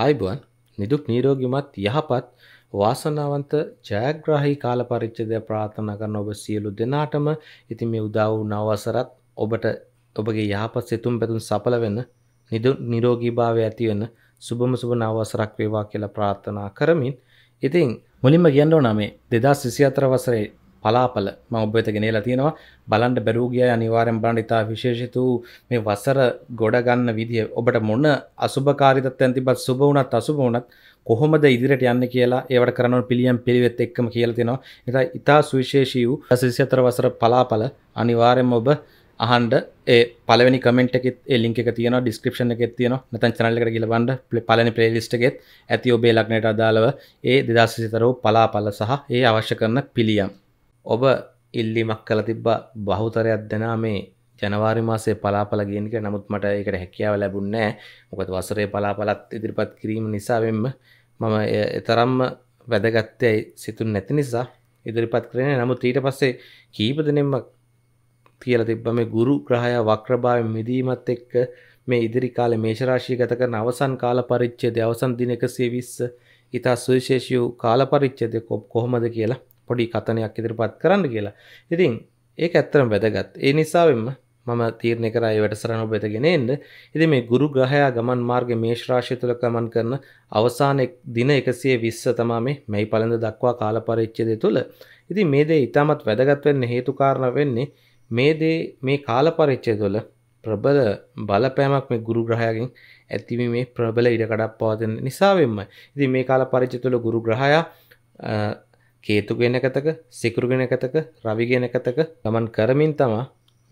ආයිබුවන් නිදුක් නීරෝගිමත් යහපත් වාසනාවන්ත ජයග්‍රාහි කාල පරිච්ඡේදය ප්‍රාර්ථනා කරන ඔබ සියලු දෙනාටම ඉතින් මේ උදා වූ නව වසරත් ඔබට ඔබගේ යහපත් සිතුම් පැතුම් සඵල වෙන නිරෝගීභාවය ඇති වෙන සුබම සුබ නව වසරක් වේවා කියලා ප්‍රාර්ථනා කරමින් ඉතින් මුලින්ම කියන්න ඕන මේ 2024 වසරේ පලාපල ම ඔබත ගෙනලා තියෙනවා බලන්ට බැරූගිය අනිවාරෙන් බලන්ට ඉතා විශේෂිතු මේ වසර ගොඩගන්න විදිහ ඔබට මොන අසුභකාරිතත් ඇතිබත් සුබ වනත් අසුබ වනත් කොහොමද ඉදිරිට යන්න කියලා ඒවට කරනව පිළියම් පිළිවෙත් එක්කම කියලතිනවා එතා ඉතා සුවිශේෂී වූ සිසිතර වසර පලාපල අනිවාරෙන් ඔබ අහන්ඩ ඒ පලවනි කමෙන්ට එකෙත් එලින්ක තියන ඩිස්ක්‍රපෂන එකෙත් තියන නැතන් චනල්ලක කියලබන්ඩ පලනි ප්‍රේලිස්ට්ගෙත් ඇති ඔබේ ලක්නයට අදාළව ඒ දෙදස්සිතරෝ පලාපල සහ ඒ අවශ්‍ය කරන පිළියම් ඔබ ඉල්ලිමක් කළ තිබ්බ බහුතරයක් දෙනා මේ ජනවාරි මාසේ පලාපල ගේනක නමුත් මට එකට හැකියාව ලැබුන්නෑ මොකද වසරේ පලාපලත් ඉදිරිපත් කිරීම නිසාවෙන්ම මම එතරම්ම වැදගත්තයයි සිතුන් නැති නිසා ඉදිරිපත් කරන නමුත් ඊට පස්සේ කීපදනෙම කියල තිබ්බ මේ ගුරු ග්‍රහය වක්‍රභාව මිදීමත් එක්ක මේ ඉදිරි කාල මේශරාශී ගත කරන අවසන් කාල පරිච්චේද අවසන් දින එකසේ විස්ස ඉතා සුවිශේෂයූ කාල පරිච්චේද කොප් කොහොමද කියලා පොඩි කතනයක් ඉදිරිපත් කරන්න කියලා ඉතින් ඒක ඇත්තරම් වැදගත් ඒ නිසාවෙන්ම මම තීරණය කරයි වැඩසරන ඔබෙතගෙන එන්න ඉති මේ ගුරු ග්‍රහයා ගමන් මාර්ග මේශ්‍රාශය තුළ ගමන් කරන අවසාන දින එකසිය විස්ස තමා මේ මැයි පලඳ දක්වා කාලපරිච්චදය තුළ ඉති මේ දේ ඉතාමත් වැදගත්වවෙන්න හේතුකාරණ වෙන්නේ මේ දේ මේ කාලපරිච්චය තුළ ප්‍රබල බලපෑමක් මේ ගුරු ග්‍රහයගෙන් ඇතිවීම මේ ප්‍රබල ඉඩකඩක් පවතින නිසාවෙන්ම ඉති මේ කාල පරිච්ච තුළ ගුරු ග්‍රහයා කේතුගෙනකතක සිකුරුගෙනකතක රවිගෙනකතක ගමන් කරමින් තමා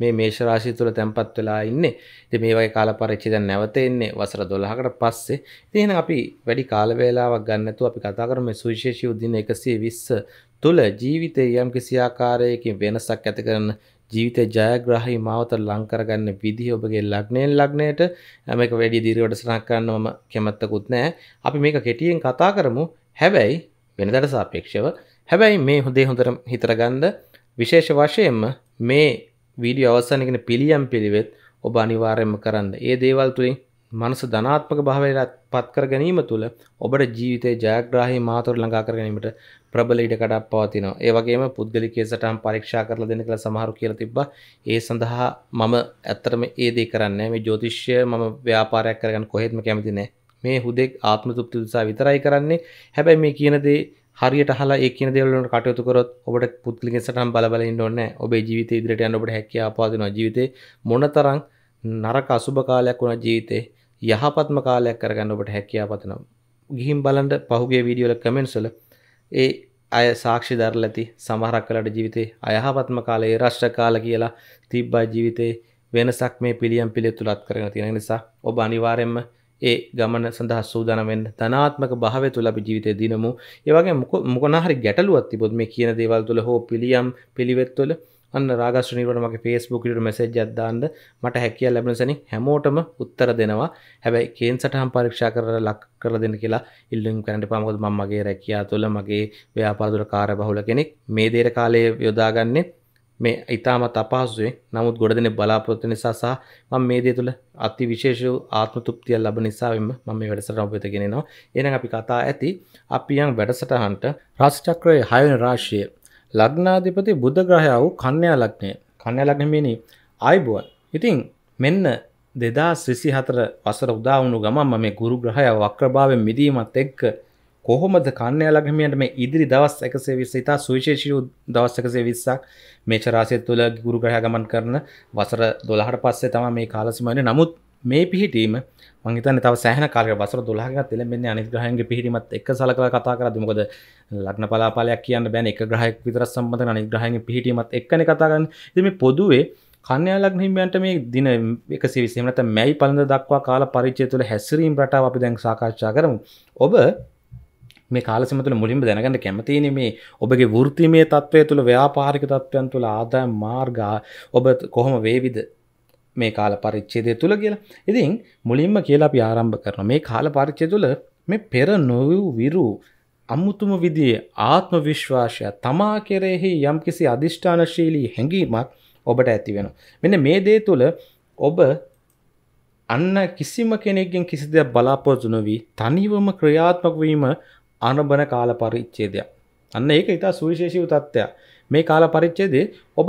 මේ මේෂරාශී තුළ තැන්පත් වෙලා ඉන්නේ ඉතින් මේ වගේ කාල පරිච්ඡේද නැවත එන්නේ වසර 12කට පස්සේ ඉතින් එහෙනම් අපි වැඩි කාල වේලාවක් ගන්න නැතුව අපි කතා කරමු සුවිශේෂී උදින 120 තුළ ජීවිතයේ යම් කිසි ආකාරයකින් වෙනසක් ඇති කරන ජීවිතය ජයග්‍රහහි මාවත ලංකරගන්න විදිහ ඔබගේ ලක්නයෙන් ලක්නයට ඇමක වැඩි දිරිවට සනක් කරන්න මම කැමත්තකුත් නෑ අපි මේක කෙටියෙන් කතා කරමු හැබැයි වෙනදට සාපේක්ෂව හැබැයි මේ හොදේ හොඳර හිතරගන්ද විශේෂ වශයෙන්ම මේ වීඩිය අවසානගෙන පිළියම් පිළිවෙත් ඔබ අනිවාරයම කරන්න ඒ දේවල් තුළින් මනස ධනාත්මක භාවයට පත්කර ගැනීම තුළ ඔබට ජීවිතය ජයග්‍රාහි මාතොර ලඟා කරගැනීමට ප්‍රබල ඉඩ කඩක් පවතිනවා ඒ වගේම පුද්ගලිකය සටම් පරීක්ෂා කරලා දෙන කළ සමහරු කියල තිබ්බ ඒ සඳහා මම ඇත්තරම ඒදේ කරන්න මේ ජෝතිශ්‍ය මම ව්‍යාපාරයක් කරගන්න කොහෙත්ම කැමතිනෑ මේ හුදෙක් ආත්ම තුප්ති උත්සා විතරයි කරන්නේ හැබැයි මේ කියනදේ හරියට හලා ඒ කියන දෙවලට කටයුතු කරොත් ඔබට පුද්ගලික සටහන් බලබල ඉන්න ඕනේ. ඔබේ ජීවිතය ඉදිරියට යන්න ඔබට හැකියාව පාදිනවා. ජීවිතේ මොනතරම් නරක අසුබ කාලයක් වුණා ජීවිතේ යහපත්ම කාලයක් කරගන්න ඔබට හැකියාව පතනවා. ගිහින් බලන්න පහුගිය වීඩියෝ වල කමෙන්ට්ස් වල ඒ අය සාක්ෂි දරලා ඇති සමහරක් කලට ජීවිතේ අයහපත්ම කාලේ රෂ්ට කාල කියලා තිබ්බා ජීවිතේ වෙනසක් මේ පිළියම් පිළිතුලත් කරගෙන තියෙන නිසා ඔබ අනිවාර්යයෙන්ම ඒ ගමන සඳහා සූදානමෙන් ධනාත්මක භාවය තුළ අපි ජීවිතය දිනමු ඒවගේ මොක මොකනහරි ගැටලුවත් තිබොත් මේ කියන දේවල් තුළ හෝ පිළියම් පිළිවෙත් තුළ අන්න රාගශ්‍රනීවට මගේ ෆේස්බුකට මැසේජ් අදදාන්න මට හැකිය ලැබෙන සැනි හැමෝටම උත්තර දෙනවා හැබැයි කේන් සටහම් පරීක්ෂා කර ලක් කර දෙන්න කියලා ඉල්ලුම් කරන්නට පාමකොත් මගේ රැකයා තුළ මගේ ව්‍යාපාදුර කාර බහුල කෙනෙක් මේ දේර කාලය යොදාගන්නේ මේ ඉතාමත් අපහසුවේ නමුත් ගොඩ දෙනෙක් බලාපොරොත්තු නිසා සහ මම මේ දේ තුළ අති විශේෂ ආත්ම තෘප්තිය ලැබෙන නිසාවෙම මම මේ වැඩසටහන ඔබ වෙත ගෙනෙනවා. එහෙනම් අපි කතා ඇති අපි යම් වැඩසටහනට රාශි චක්‍රයේ 6 වෙනි රාශිය ලග්නාධිපති බුධ ග්‍රහයා වූ කන්‍යා ලග්නය. කන්‍යා ලග්න මෙනි ආයිබුවන්. ඉතින් මෙන්න 2024 වසර උදා වුණු ගමන් මම මේ ගුරු ග්‍රහයා වක්‍රභාවයෙන් මිදීමත් එක්ක කොහොමද කන්නයාලගමියන්ට මේ ඉදිරි දවස් එකසේ විස්ස ඉතා සුවිශේෂයු දවස්සකසේ විස්සක් මේ චරාසය තුළ ගුරුග්‍රහ ගමන් කරන වසර දොළහට පස්සේ තම මේ කාලසිමන නමුත් මේ පිහිටීම මංගේතන තව සෑහන කාලක වසර දොළහක තිලෙන්නේ අනිග්‍රහයන්ගේ පිහිටීමත් එක් සලකල කතා කරද මොකද ලග්න පලාපාලයක් කියන්න බැන එක ග්‍රහයක් විතර සම්බඳ අනිග්‍රහයගේ පිහිටීමත් එක්කන කතාගන්න දෙම පොදුවේ කන්‍යයාලක් හිමියන්ට මේ දින එක සිවිසීමට මැයි පලඳ දක්වා කාල පරිචය තුළ හැසිරීම් රටාව අපි දැන් සාකච්ඡා කරමු ඔබ මේ කාලසිමතුල මුලින්ම දැනගන්න කැමතින මේ ඔබගේ වෘතිමය තත්වය තුළ ව්‍යාපාරික තත්වයන් තුළ ආදා මාර්ගා ඔබ කොහොම වේවිද මේ කාල පරිච්චේදය තුළ කියලා ඉතින් මුලින්ම කියලා අපි ආරම්භ කරන මේ කාල පරිච්චය තුළ මේ පෙර නොවූ විරු අමුතුම විදියේ ආත්ම විශ්වාසය තමා කෙරෙහි යම් කිසි අධිෂ්ඨානශීලී හැඟීමක් ඔබට ඇති වෙන. මෙන්න මේ දේ තුළ ඔබ අන්න කිසිම කෙනෙක්ගෙන් කිසි දෙයක් බලාපොරොත්තු නොවී තනිවම ක්‍රියාත්මක වීම අනබන කාල පරිච්චේදයක් අන්න ඒක ඉතා සුවිශේෂීව තත්ත්වයක් මේ කාල පරිච්චේදේ ඔබ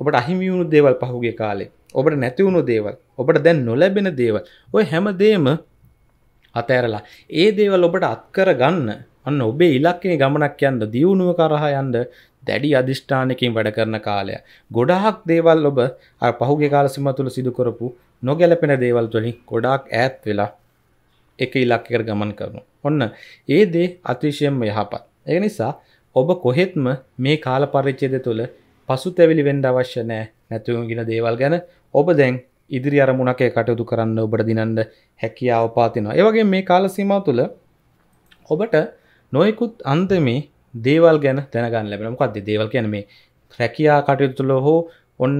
ඔබට අහිමියුණු දේවල් පහුගේ කාලේ ඔබට නැතිවුණු දේවල් ඔබට දැන් නොලැබෙන දේවල් ඔය හැමදේම අතෑරලා ඒ දේවල් ඔබට අත්කර ගන්න අන්න ඔබේ ඉලක්කෙන ගමනක් යන්න දියුණුව කරහා යන්න දැඩි අධිෂ්ඨානකින් වැඩ කරන කාලය. ගොඩාක් දේවල් ඔබ පහුගේ කාලසිම තුළ සිදුකරපු නොගැලපෙන දේවල් තුළින් ගොඩාක් ඈත් වෙලා එක ඉලක්කකට ගමන් කරනු. ඔන්න ඒ දේ අතිශයම යහපත්. ඒ නිසා ඔබ කොහෙත්ම මේ කාල පරිච්චේද තුළ පසු තැවිලි වෙන්ඩ අවශ්‍ය නෑ නැතුවගෙන දේවල් ගැන ඔබ දැන් ඉදිරි අරමුණකේ කටයුතු කරන්න ඔබට දිනන්න හැකියාව පාතිනවා. ඒවගේ මේ කාල සීමාව තුළ ඔබට නොයකුත් අන්තමේ දේවල් ගැන තැනගන්න ලැබෙන මොකක්ද දේවල් ගැන මේ රැකියා කටයුතුල හෝ ඔන්න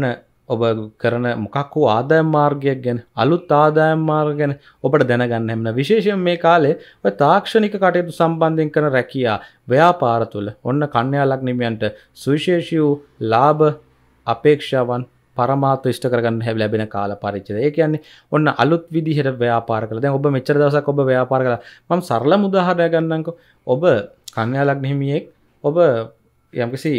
ඔබ කරන මොකක් වූ ආදායම් මාර්ගයක් ගැන අලුත් ආදායම් මාර්ග ගැන ඔබට දැනගන්න හැමන විශේෂයෙන් මේ කාලේ ඔය තාක්ෂණික කටයුතු සම්බන්ධයෙන් කරන රැකියා ව්‍යාපාර තුළ ඔන්න කන්‍යා ලග්නිමයන්ට සුවිශේෂී වූ ලාභ අපේක්ෂාවන් පරමාත්ව ඉෂ්ට කරගන්න හැබ ලැබෙන කාල පරිච්චද ඒ කියන්නේ ඔන්න අලුත් විදිහට ව්‍යාපාර කළ දැන් ඔබ මෙච්චර දවසක් ඔබ ව්‍යාපාර කළා මම සරලම උදාහරණයක් ගන්නම්කෝ ඔබ කන්‍යා ලග්න හිමියෙක් ඔබ යම්කිසි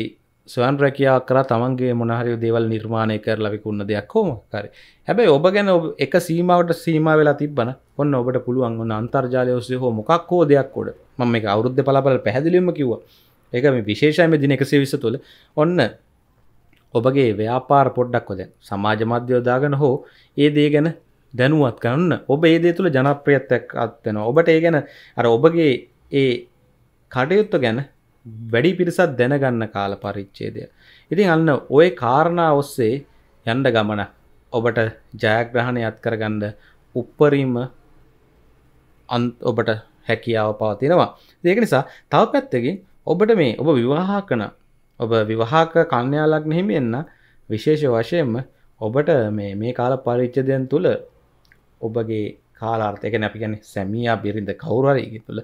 ස්වන් රැකයා කර තමන්ගේ මොනහරි දේවල් නිර්මාණය කර ලවිකුන්න දෙයක් හෝමකාර හැබැයි ඔබ ගැන එක සීමාවට සීම වෙලා තිබන ඔන්න ඔබට පුළුවන් ඔන්න අන්තර්ජාලය ඔස්සේ හෝ මොකක් හෝ දෙයක් කොට මම එක අවුද්ධ පලාබල පැහැදිලිම කිව ඒක මේ විශේෂයම දින එකසේ විස තුළ ඔන්න ඔබගේ ව්‍යාපාර පොඩ්ඩක් ොද සමාජ මධ්‍යයෝදාගන හෝ ඒ දේ ගැන දැනුවත් කරන්න ඔබ ඒදේ තුළ ජනප්‍රියත්තක් අත්වෙන ඔබට ඒ ගැන අර ඔබගේ ඒ කඩයුත්ත ගැන වැඩි පිරිසත් දැනගන්න කාල පරිච්චේදය. ඉතින් අන්න ඔය කාරණා ඔස්සේ යන්ඩ ගමන ඔබට ජයග්‍රහණය අත් කරගන්න උප්පරීම ඔබට හැකියාව පවතිනවා. දෙක නිසා තව පැත්තකින් ඔබට මේ ඔබ විවාහා කන ඔබ විවාහක කන්‍යයාලක් නෙහිම එන්න විශේෂ වශයෙන්ම ඔබට මේ මේ කාල පරිච්චදයන් තුළ ඔබගේ කාලාර්ථයක නැපිගැන සැමියා බිරිඳ කවුරරයග තුළ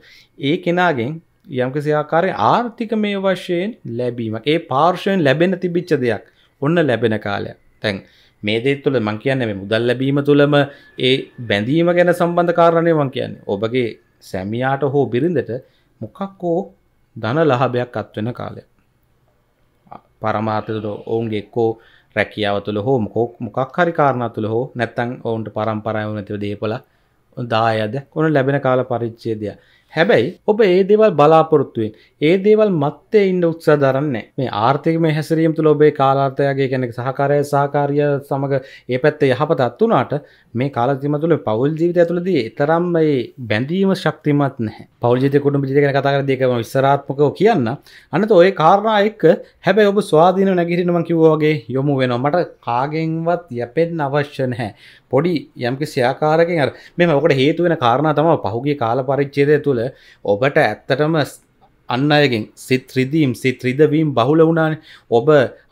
ඒ කෙනාගෙන් යම්කිසි ආකාරයෙන් ආර්ථිකමය වශයෙන් ලැබීමක්. ඒ පාර්ශවෙන් ලැබෙන තිබිච්ච දෙයක්. ඔන්න ලැබෙන කාලයක්. දැන් මේ දේ තුළ මං කියන්නේ මේ මුදල් ලැබීම තුළම ඒ බැඳීම ගැන සම්බන්ධ කාරණේ මං කියන්නේ. ඔබගේ සැමියාට හෝ බිරිඳට මොකක් හෝ ධන ලාභයක් අත්වෙන කාලය. පරමාර්ථ තුළ ඔවුන්ගේ එක්කෝ රැකියාව තුළ හෝ මොකක් හරි කාරණා තුළ හෝ නැත්තම් ඔවුන්ට පරම්පරාව නැතිව දීපලා දායද කොන ලැබෙන කාල පරිච්ඡේදය. හැබැයි ඔබ ඒ දේවල් බලාපොරොත්තුවෙන් ඒ දේවල් මත්තේ ඉන්න උත්සා දරන්නේ මේ ආර්ථික මේ හැසිරීම තුළ ඔබේ කාලාර්ථයගේ කැනෙක සහකාරය සහකාරිය සමඟ ඒ පැත්තේ යහපතත් වනාට මේ කාලතිම තුළ පවල් ජීවිත ඇතුළදී එතරම් මේ බැඳීම ශක්තිමත් නැහැ පෞල්ජිත කුටුම ජිතකන කතාකර දෙකම විස්සරාත්මකව කියන්න අනත ඔය කාරණා එක්ක හැබැයි ඔබ ස්වාධීන නැගිටිනම කිව්වාගේ යොමු වෙනවා මට කාගෙන්වත් යැපෙන් අවශ්‍ය නැහැ පොඩි යම්කි සයාකාරකින් අර මෙම ඔකට හේතුවෙන කාරණා තම පහුගේ කාල පරිච්චේදය තුළ ඔබට ඇත්තටම අන්න අයගෙන් සිත්‍රදීම් සිත්‍රදවීම් බහුල වුණාන ඔබ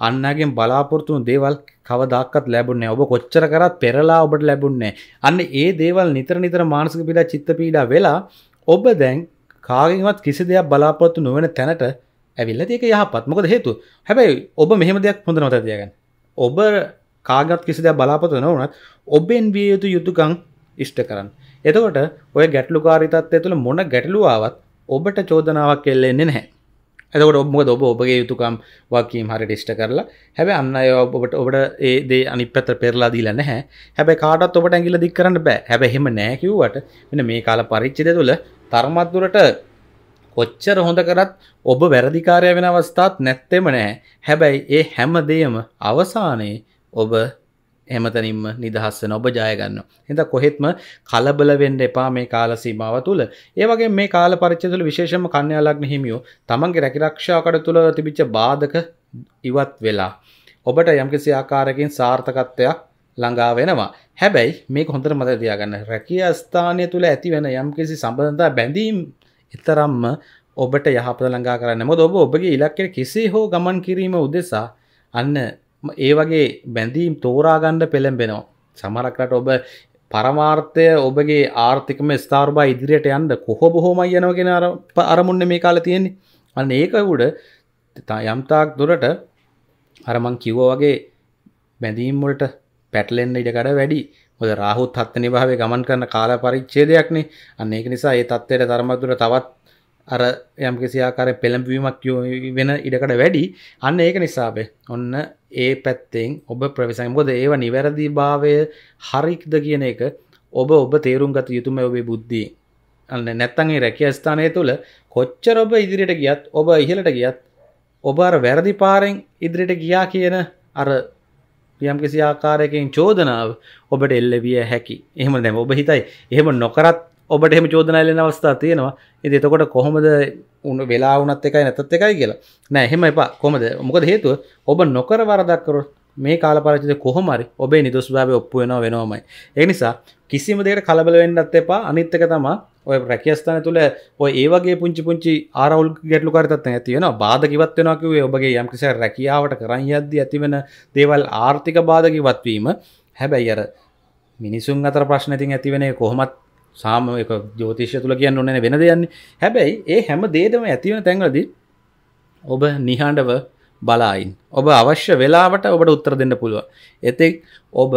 අන්නගෙන් බලාපොරතුන් දේවල් කවදක්ත් ලැබුණේ ඔබ කොච්චර කරත් පෙරලා ඔබට ලැබුන්නේ අන්න ඒ දේවල් නිතර නිතර මානසික පිඩා චිත්ත පීඩා වෙලා ඔබ දැන් කාගෙන්වත් කිසි දෙයක් බලාපොරත්තු නොවන තැනට ඇවිල්ල ඒක යහපත් මොකද හේතු හැබැයි ඔබ මෙහෙම දෙයක් හොඳ නොත තියගන්න ඔබ කාගත් කිසි දෙයක් බලාපොරතු නොවනත් ඔබෙන් විය යුතු යුතුකං ඉෂ්ට කරන්න එතකොට ඔය ගැටලුකාරිතත්වය තුළ මොන ගැටලුවාවත් ඔබට චෝදනාවක් කෙල්ලෙන්නේ නැහැ ඇතකට ඔබමද ඔබ ඔබගේ යුතුකම් වකීම් හරි ටිෂ්ට කරලා හැබැ අන්න අය ඔබට ඔබට ඒදේ අනි පැත පෙරලාදී ලන්න හැ හැබැ කාටත් ඔබට ඇගිල දික් කරන්න බෑ හැබැහෙම නෑකිව්වට වෙන මේ කාල පරිච්චිද තුළ තර්මත්දුරට කොච්චර හොඳ කරත් ඔබ වැරදිකාරය වෙන අවස්ථාත් නැත්තෙම නෑ හැබැයි ඒ හැමදේම අවසානයේ ඔබ එමතනින්ම නිදහස්සන ඔබ ජයගන්න. හිද කොහෙත්ම කලබලවෙන්න එපා මේ කාලසීමාව තුළ ඒවගේ මේ කාල පරිච්චතුල විශේෂම කන්‍යයාලක්න හිමියෝ තමන්ගේ රැකිරක්ෂාකට තුළ තිබිච්ච බාධක ඉවත් වෙලා. ඔබට යම්කිසි ආකාරකින් සාර්ථකත්වයක් ළඟා වෙනවා හැබැයි මේ හොඳර මත දයාගන්න රැකිය ස්ථානය තුළ ඇතිවෙන යම්කිසි සබඳතා බැඳීම් එතරම්ම ඔබට යහප ළඟා කරන්න මොද ඔබ ඔබගේ ඉලක්කෙන කිසි හෝ ගමන් කිරීම උදෙසා අන්න ඒ වගේ බැඳීම් තෝරාගණ්ඩ පෙළඹෙනවා සමරක්රට ඔබ පරමාර්ථය ඔබගේ ආර්ථිකම ස්ථාර්බා ඉදිරියට යන්ට කොහො බොහොමයි යනවගෙන අරමුන්න මේ කාල තියෙන්නේ අන්න ඒක උඩ යම්තාක් දුරට අරමං කිව්ව වගේ බැඳීම්වලට පැටලෙන්න්න ඉඩකට වැඩි ොද රාහුත් හත්තනි භාවේ ගමන් කරන කාල පරිච්චේදයක්නේ අන්න ඒක නිසා ඒ තත්වයට ධර්මදුර තවත් අර යම් කිසිආකාරය පෙළඹවීමක් වෙන ඉඩකට වැඩි අන්න ඒක නිසාබේ ඔන්න ඒ පැත්තෙන් ඔබ ප්‍රවිසන් බොද ඒව නිවැරදි භාවය හරික්ද කියන එක ඔබ ඔබ තේරුම් ගත යුතුම ඔබේ බුද්ධි අන්න නැත්තන්ගේ රැකිය ස්ථානය තුළ කොච්චර ඔබ ඉදිරියට ගියත් ඔබ ඉහලට ගියත් ඔබ අර වැරදි පාරෙන් ඉදිරියට ගියා කියන අර යම් කිසි ආකාරයකින් චෝදනාව ඔබට එල්ලවිය හැකි එහෙම දැම ඔබ හිතයි එහෙම නොකරත් ඔබට එම චෝදනයලෙන අවස්ථා තියෙනවා ඉති එතකොට කොහොමද උන්න වෙලා වනත් එකයි නැතත් එකයි කියලා නෑ එහෙම එපා කොමද මොකද හේතුව ඔබ නොකර වරදක්කරොත් මේ කාලපරචිත කොහොමරි ඔබේ නිදුස්භාව ඔප්පු වෙනවා වෙනවමයි ඒ නිසා කිසිම දෙකට කලබල වෙන්නත් එපා අනිත් එක තමා ඔය රැකියස්ථාන තුළ ඔය ඒවගේ පුංචි පුංචි ආරවුල් ගැටලු කරතත් ඇතිවෙන බාධකිවත් වෙනවා කිවේ ඔබගේ යම්කිස රැකියාවට කරන් යද්දී ඇතිවෙන දේවල් ආර්ථික බාධකිවත්වීම හැබැයි අර මිනිසුන් අතර ප්‍රශ්න ඉතින් ඇතිවෙන කොහොමත් සාමක ජෝතිෂය තුළ කියන්න ඕනන වෙන දෙයන්නේ හැබැයි ඒ හැම දේදම ඇතිවන තැන්ලද ඔබ නිහඬව බලායින් ඔබ අවශ්‍ය වෙලාවට ඔබට උත්තර දෙන්න පුළුව එතෙක් ඔබ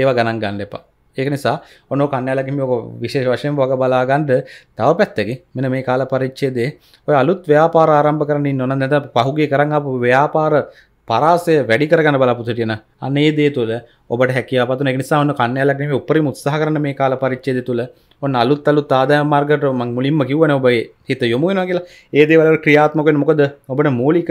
ඒව ගණන් ගන්න එපා ඒක නිසා ඔන්න කන්නලකිම ෝක විශේෂ වශයෙන් වග බලාගන්ඩ තව පැත්තකි මෙන මේ කාල පරිච්චේදේ ඔය අලුත් ව්‍යාපාර ආරම්භ කරන්නේ නොන නැද පහුගේ කරන්න අප ව්‍යාපාර පරාසය වැඩි කරගන බලපු සිටියන අනේ දේ තුළ ඔබට හැකිවපත නිසාවන්න කන්නයාලක්නීම උපරි උත්සාහ කරන මේ කාල පරිච්චේද තුළ ඔන්න අලුත් අලු තාදා මාර්ගට මං මුලින්ම කිවන ඔබේ හිත යොමුුවෙන කියලා ඒ දේවල ක්‍රියාත්මකෙන මොකද ඔබට මූලික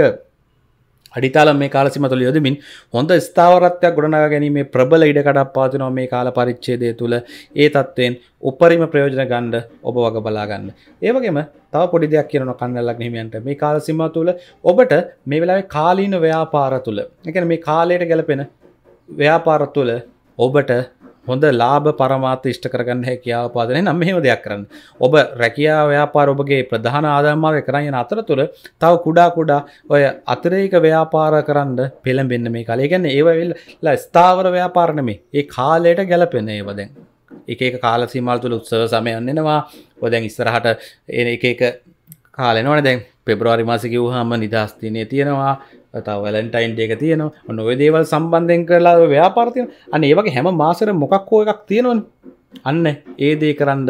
අඩිතාලම් මේ කාලසිම තුළ යොදමින් හොඳ ස්ථාවරත්වයක් ගොඩනගා ගැනීමේ ප්‍රබල ඉඩකඩක් පාතිනවා මේ කාල පරිච්ඡේදය තුළ ඒ තත්ත්වයෙන් උපරිම ප්‍රයෝජන ගණ්ඩ ඔබ වග බලාගන්න. ඒවගේම තව පොඩි දෙයක් කියන කන්නල්ලක් නහිමියන්ට මේ කාලසිම තුළ ඔබට මේ වෙලා කාලීන ව්‍යාපාර තුළ එකන මේ කාලයට ගැලපෙන ව්‍යාපාර තුළ ඔබට හොඳ ලාභ පරමාත ෂ්ට කරගන්න හැකියාව පාදනය නම් මෙහෙම දෙයක් කරන්න ඔබ රැකියා ව්‍යාපාර ඔබගේ ප්‍රධාන ආදම්මාව කරන්න අතරතුර තව කුඩා කුඩා ඔය අතරේක ව්‍යාපාර කරන්න පෙළඹෙන්න මේ කාලේ ගැන්න ඒවවෙල්ල ස්ථාවර ව්‍යාපාරණමේ ඒ කාලයට ගැලපෙන ඒවදැන් එක කාල සීමල් තුළ උත්සව සමයන්නෙනවා ඔොදැන් ඉස්සරහට එ එක කාලනවන දැන් පෙබ්‍රවාරි මාසික වූහම නිදස්තිනය තියෙනවා තව වැලන්ටයින් ඒක තියන නොව දේවල් සම්බන්ධයෙන් කරලා ව්‍යාපාර්තිය අන ඒවගේ හැම මාසර මොකක් හෝ එකක් තියෙනවන අන්න ඒ දේ කරන්න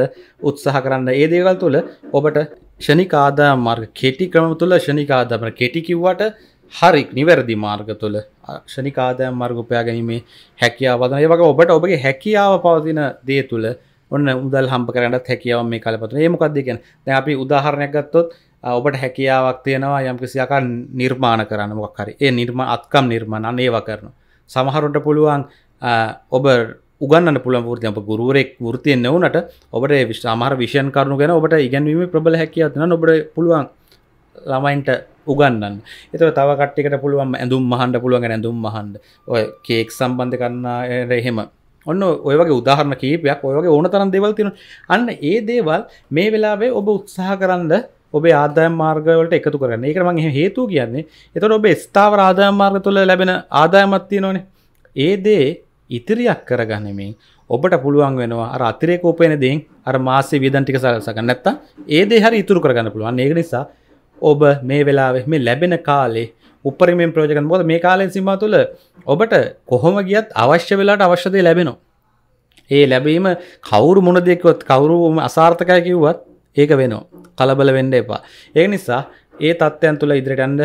උත්සාහ කරන්න ඒ දේවල් තුළ ඔබට ෂනිකාදා මාර්ග කෙටි ක්‍රම තුළ ෂනිකාදාමන කෙටිකිව්වට හරි නිවැරදි මාර්ග තුළ ක්ෂණිකාදයම් මාර්ගපයා ගැනීමේ හැකියාවදන ඒ වගේ ඔබට ඔබගේ හැකියාව පවතින දේ තුළ ඔන්න උදල් හම්ප කරන්නත් හැකියාව මේ කලපතුන ඒමකක්ද කියන දැ අපි උදාහරණයක් ගත්තොත් ඔබට හැකියාවක් තියෙනවා යම්කිසියක නිර්මාණ කරන්න මොක් හරි ඒ නිර්ම අත්කම් නිර්මාණ ඒවා කරන සමහරුන්ට පුළුවන් ඔබ උගන්න පුළ ෘතිය ගුරුවරෙක් ෘතියෙන් නවනට ඔබට විශාමහර විෂයන් කරනු ගැන ඔබට ඉගැන්වීම ප්‍රබල හැකිවත්න ඔබට පුළුවන් ළමයින්ට උගන්නන් එත තව කට්ටිකට පුළුවන් ඇඳුම් මහන්ඩ පුළුවන් ඇඳුම් මහන්ඩ ඔය කේක් සම්බන්ධ කරන්න එහෙම ඔන්න ඔයගේ උදාහරණ කීපයක් ඔයගේ ඕන තරන් දෙවල් තින අන්න ඒ දේවල් මේ වෙලාවේ ඔබ උත්සාහ කරන්න ඔබේ ආදාය මාර්ගවලට එකතු කරන්න ඒක මගේ හේතු කියන්නේ එතට ඔබ ස්ථාව ආදාය මර්ග තුළ ලැබෙන ආදායමත්ති නොනේ ඒ දේ ඉතිරියක් කරගනිමින් ඔබට පුළුවන් වෙනවා අර අතිරේක උපයන දෙයින් අර මාසේ වියදම් ටික සලසගන්න නැත්තම් ඒ දේ හරි ඉතුරු කරගන්න පුළුවන් ඒක නිසා ඔබ මේ වෙලාවේ මේ ලැබෙන කාලේ උපරිමෙන් ප්‍රයෝජන ගන්න මොකද මේ කාලෙන් සීමා තුළ ඔබට කොහොම ගියත් අවශ්‍ය වෙලාවට අවශ්‍ය දේ ලැබෙනවා ඒ ලැබීම කවුරු මොන දෙයක්වත් කවුරු අසාර්ථකයි කිව්වත් ඒක වෙනවා කලබල වෙන්ඩ එපා ඒ නිසා ඒ තත්ත්යන් තුළ ඉදිරිටන්ද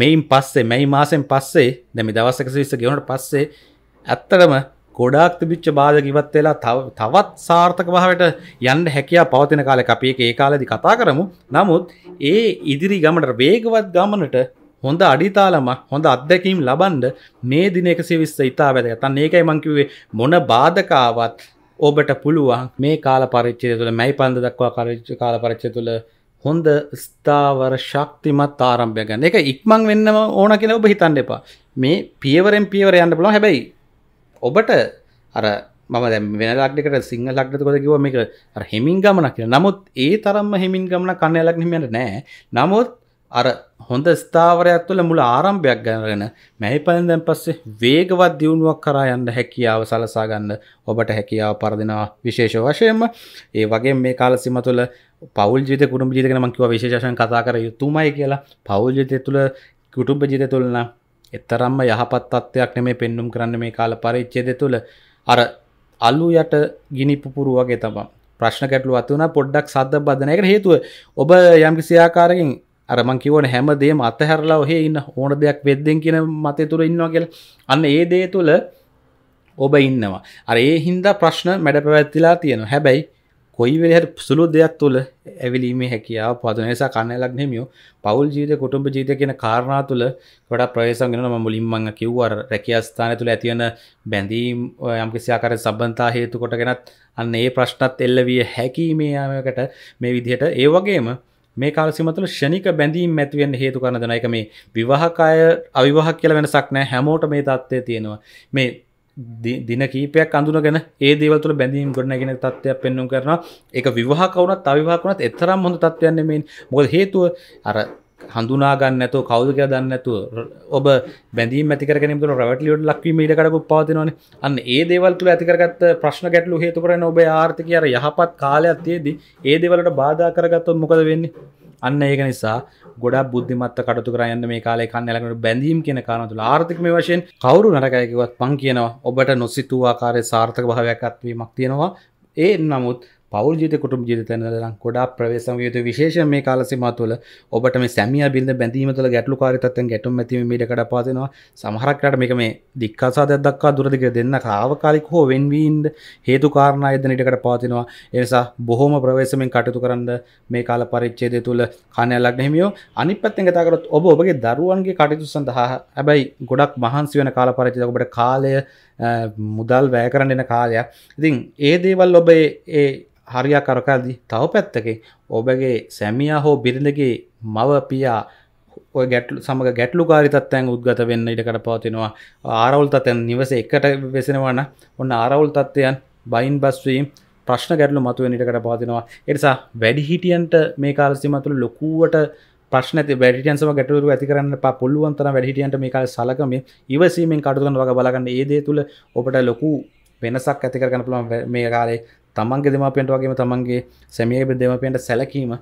මෙයින් පස්සේ මැයි මාසෙන් පස්සේ දැමි දවසක විස්ස ගෙනට පස්සේ ඇත්තටම ගොඩාක් තිබිච්ච බාධ ගිවත් වෙලා තව තවත් සාර්ථක භාවට යන්න හැකයා පවතින කාලෙ අපේ ඒ කාලදි කතා කරමු නමුත් ඒ ඉදිරි ගමට වේගවත් ගමනට හොඳ අඩිතාලම හොඳ අත්දැකීම් ලබන්ඩ මේ දිනක සිවිස්ස ඉතා වැදග තන් ඒකයි මංකිවේ මොන බාධකාවත් ඔබට පුළුවන් මේ කාල පරිච්චය තුළ මැයි පන්ඳ දක්වා කරච්ච කාල පරච්චය තුළ හොඳ ස්ථාවර ශක්තිමත් ආරම්භය ගන්න එක ඉක්මං වෙන්නම ඕන කියෙන ඔබ හිතන්න එපා මේ පියවරෙන් පියවර යන්න පුලො හැබැයි ඔබට අර මම දැ වෙන ලක්ඩකට සිංහ ලක්ඩ කොට කිව මේක හෙමින් ගමනක් කියෙන නමුත් ඒ තරම්ම හෙමින් ගමන කන්නයලක් හිමට නෑ නමුත් අර හොඳ ස්ථාවරයක් තුළ මුල ආරම්භයක් ගැනගෙන මැහිපලෙන් දැන් පස්සේ වේගවත් දියුණුවක් කරා යන්න හැකියාව සලසා ගන්න ඔබට හැකියාව පරදිනවා විශේෂ වශයෙන්ම ඒ වගේ මේ කාලසිම තුළ පවුල් ජීවිත කුටුම්බ ජීවිත ගැන මම කිව්වා විශේෂයෙන් කතා කර යුතුමයි කියලා පවුල් ජීවිතය තුළ කුටුම්බ ජීවිතය තුළ නම් එතරම්ම යහපත් තත්ත්වයක් නෙමෙයි පෙන්눔 කරන්න මේ කාල පරිච්ඡේදය තුළ අර අලු යට ගිනි පුපුරු වගේ තමයි ප්‍රශ්න ගැටලු අතුන පොඩ්ඩක් සද්ද බදනයකට හේතුව ඔබ යම්කිසි ආකාරකින් අරමං කිවන හැමදේම අතහැරලා ඔහේ ඉන්න ඕන දෙයක් වෙද්දෙන් කියන මතය තුර ඉන්නවා කියල අන්න ඒ දේ තුළ ඔබ ඉන්නවා අර ඒ හින්දා ප්‍රශ්න මැඩ පැවැත්තිලා තියෙන හැබැයි කොයි වෙලහට සුළු දෙයක් තුළ ඇවිලීමේ හැකියාව පදනනිසා කන්නලක් නෙමියෝ පවල් ජීත කුටුම්ඹ ජීත කියෙන කාරණා තුළ ගොඩා ප්‍රවේසන්ගෙන ම මුලින්මං කිව්වර රැකියස්ථානය තුළ ඇතිවන බැඳීම් යම්කිසියාකර සබන්තා හේතු කොටගෙනත් අන්න ඒ ප්‍රශ්නත් එල්ලවිය හැකීමේ යාමකට මේ විදිහට ඒ වගේම මේ කාලසිමතුල ෂණික බැඳීම් ඇතිවෙන් හේතු කරන දෙන එක මේ විවාහකාය අවිවාහ කියල වෙනසක් නෑ හැමෝට මේ තත්ත්වය තියෙනවා මේ දින කීපයක් අඳුනගෙන ඒ දේවතුල බැඳීම් ගොඩනගෙන තත්ත්වයක් පෙන්නුම් කරන එක විවාහ කවුනත් අවිවාහකුනත් එතරම් හොඳ තත්වයන්නෙමින් මොකද හේතුව අර හඳුනාගන්න නැතු කවුද කියලා දන්න නැතුව ඔබ බැඳීම ඇතිකරගෙන තුර රැවටලියට ලක්වීම ඉඩකඩකුත් පවතිනවන අන්න ඒ දේවල් තුළ ඇතිකරගත් ප්‍රශ්න ගැටලු හේතු කරන ඔබ ආර්ථික අර යහපත් කාලයක් තියේදී ඒ දේවලට බාධා කරගත්තොත් මොකද වෙන්නේ අන්න ඒක නිසා ගොඩා බුද්ධිමත් කටතු කරයන්න මේ කාලේ කන්නලකට බැඳීම් කියන කානතු ආර්ථිකම වශයෙන් කවරු නරකයකිවත් පං කියනවා ඔබට නොසිතුවාකාරය සාර්ථක භාවයක් අත්වීමක් තියෙනවා ඒ නමුත් පෞද්ජිත කුටුම් ජීතනලම් කොඩා ප්‍රවේශම යුතු විශේෂ මේ කාලසිමා තුළ ඔබට මේ සැමිය බිඳ බැඳීම තුළ ගැටලු කාරිතත්වෙන් ගැටුම් ඇතිවීම මීට කඩපාතෙනවා සමහරක් රට මේක මේ දික්කාසාදයක් දක්වා දුරදිග දෙන්න කාවකාලික හෝ වෙන්වීන්ද හේතු කාරණා යෙදෙන ඊට කඩපාතෙනවා ඒ නිසා බොහොම ප්‍රවේශමෙන් කටයුතු කරන්න මේ කාල පරිච්ඡේදය තුළ කණයලක් හිමියෝ අනිත් පැත්තෙන් කතා කරොත් ඔබ ඔබගේ දරුවන්ගේ කටයුතු සඳහා හැබැයි ගොඩක් මහන්සි වෙන කාල පරිච්ඡේදයක ඔබට කාලය මුදල් වැෑ කරන්න එන කාලයක් ඉතින් ඒ දේවල් ඔබේ ඒ හරියා කරකාදි තව පැත්තකේ ඔබගේ සැමියා හෝ බිරිඳගේ මව පියා ඔය ගැටලු සමඟ ගැටලු කාරිතත්වයන් උද්ගත වෙන්න ඉඩකට පවතිනවා ආරවුල් තත්යන් නිවස එකට වෙසෙනවන ඔන්න ආරවුල් තත්ත්වයන් බයින් බස්වීම් ප්‍රශ්න ගැටලු මතුවෙන ඉඩකට පවතිනවා එනිසා වැඩිහිටියන්ට මේ කාලසිමතුළ ලොකුවට ප්‍රශ්න වැඩිටන් සම ගැටුරු ඇති කරන්න පොල්ලුවන්තර වැඩිටියන්ට මේ කාල සලකම ඉවසීමෙන් කටුගන්න වග බලගන්න ඒදේ තුළ ඔබට ලොකු වෙනසක් ඇතිකරගන්න පුළුවන් මේ කාලේ තමන්ගේ දෙමාපෙන්ට වගේම තමන්ගේ සැමියගේ දෙමපෙන්ට සැලකීම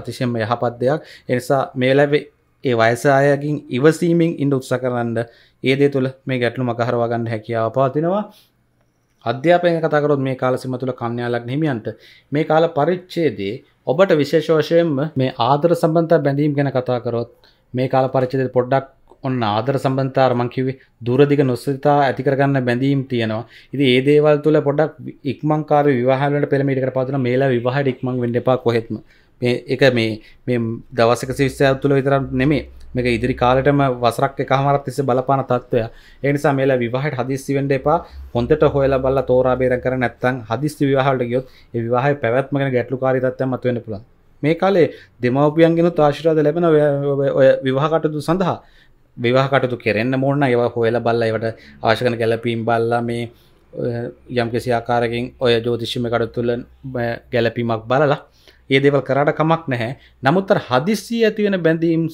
අතිශයම යහපත් දෙයක් එනිසා මේ ලැබේ ඒ වයසායකින් ඉවසීමෙන් ඉන්ඩ උත්ස කරන්න ඒදේ තුළ මේ ගැටලු මකහරවාගන්න හැකියාව පාතිනවා අධ්‍යාපනය කතකරොත් මේ කාල සිම තුළ කන්‍යාලක් හිමියන්ට මේ කාල පරිච්චේදේ ඔබට විශේෂෝෂයෙන්ම මේ ආදර සම්බන්ධ බැඳීම් ගැන කතා කරොත් මේ කාල පරිචිත පොඩ්ඩක් ඔන්න ආදර සම්බන්ධාර මංකිවේ දුරදිග නොස්සිතා ඇතිකරගන්න බැඳීම් තියෙනවා ඉති ඒ දේවල් තුළ පොඩක් ඉක්මංකාර විවාහලට පෙළමිටිකට පතුන මේලා විවාහට ඉක්මං වෙන්ඩපා කොහෙත්ම එක මේ මේ දවසක සිවිස්සයක් තුළ විතරම් නෙමේ මේක ඉදිරි කාලටම වසරක් එකහමාරක් තිස්සේ බලපාන තත්ත්වයක් ඒ නිසා මේලා විවාහයට හදිස්සි වෙන්න එපා හොඳට හොයලා බලලා තෝරා බේරා කර නැත්නම් හදිස්සි විවාහවලට ගියොත් ඒ විවාහයේ පැවැත්ම ගැන ගැටලුකාරී තත්ත්වයක් මතුවෙන්න පුළුවන් මේ කාලේ දෙමවපියන්ගෙන ආශිරාද ලැබෙන ඔය විවාහකටතු සඳහා විවාහකටතු කෙරෙන්න්න මොන්න ඒවා හොයලා බල්ල ඒවට ආශකන ගැලපීම් බල්ලා මේ යම් කිසි ආකාරකින් ඔය ජෝතිශ්‍යම කඩු තුළ ගැලපීමක් බලලා ඒ දෙවල් කරාට කමක් නැහැ නමුත්තර හදිස්සිය ඇතිවෙන බැඳීම්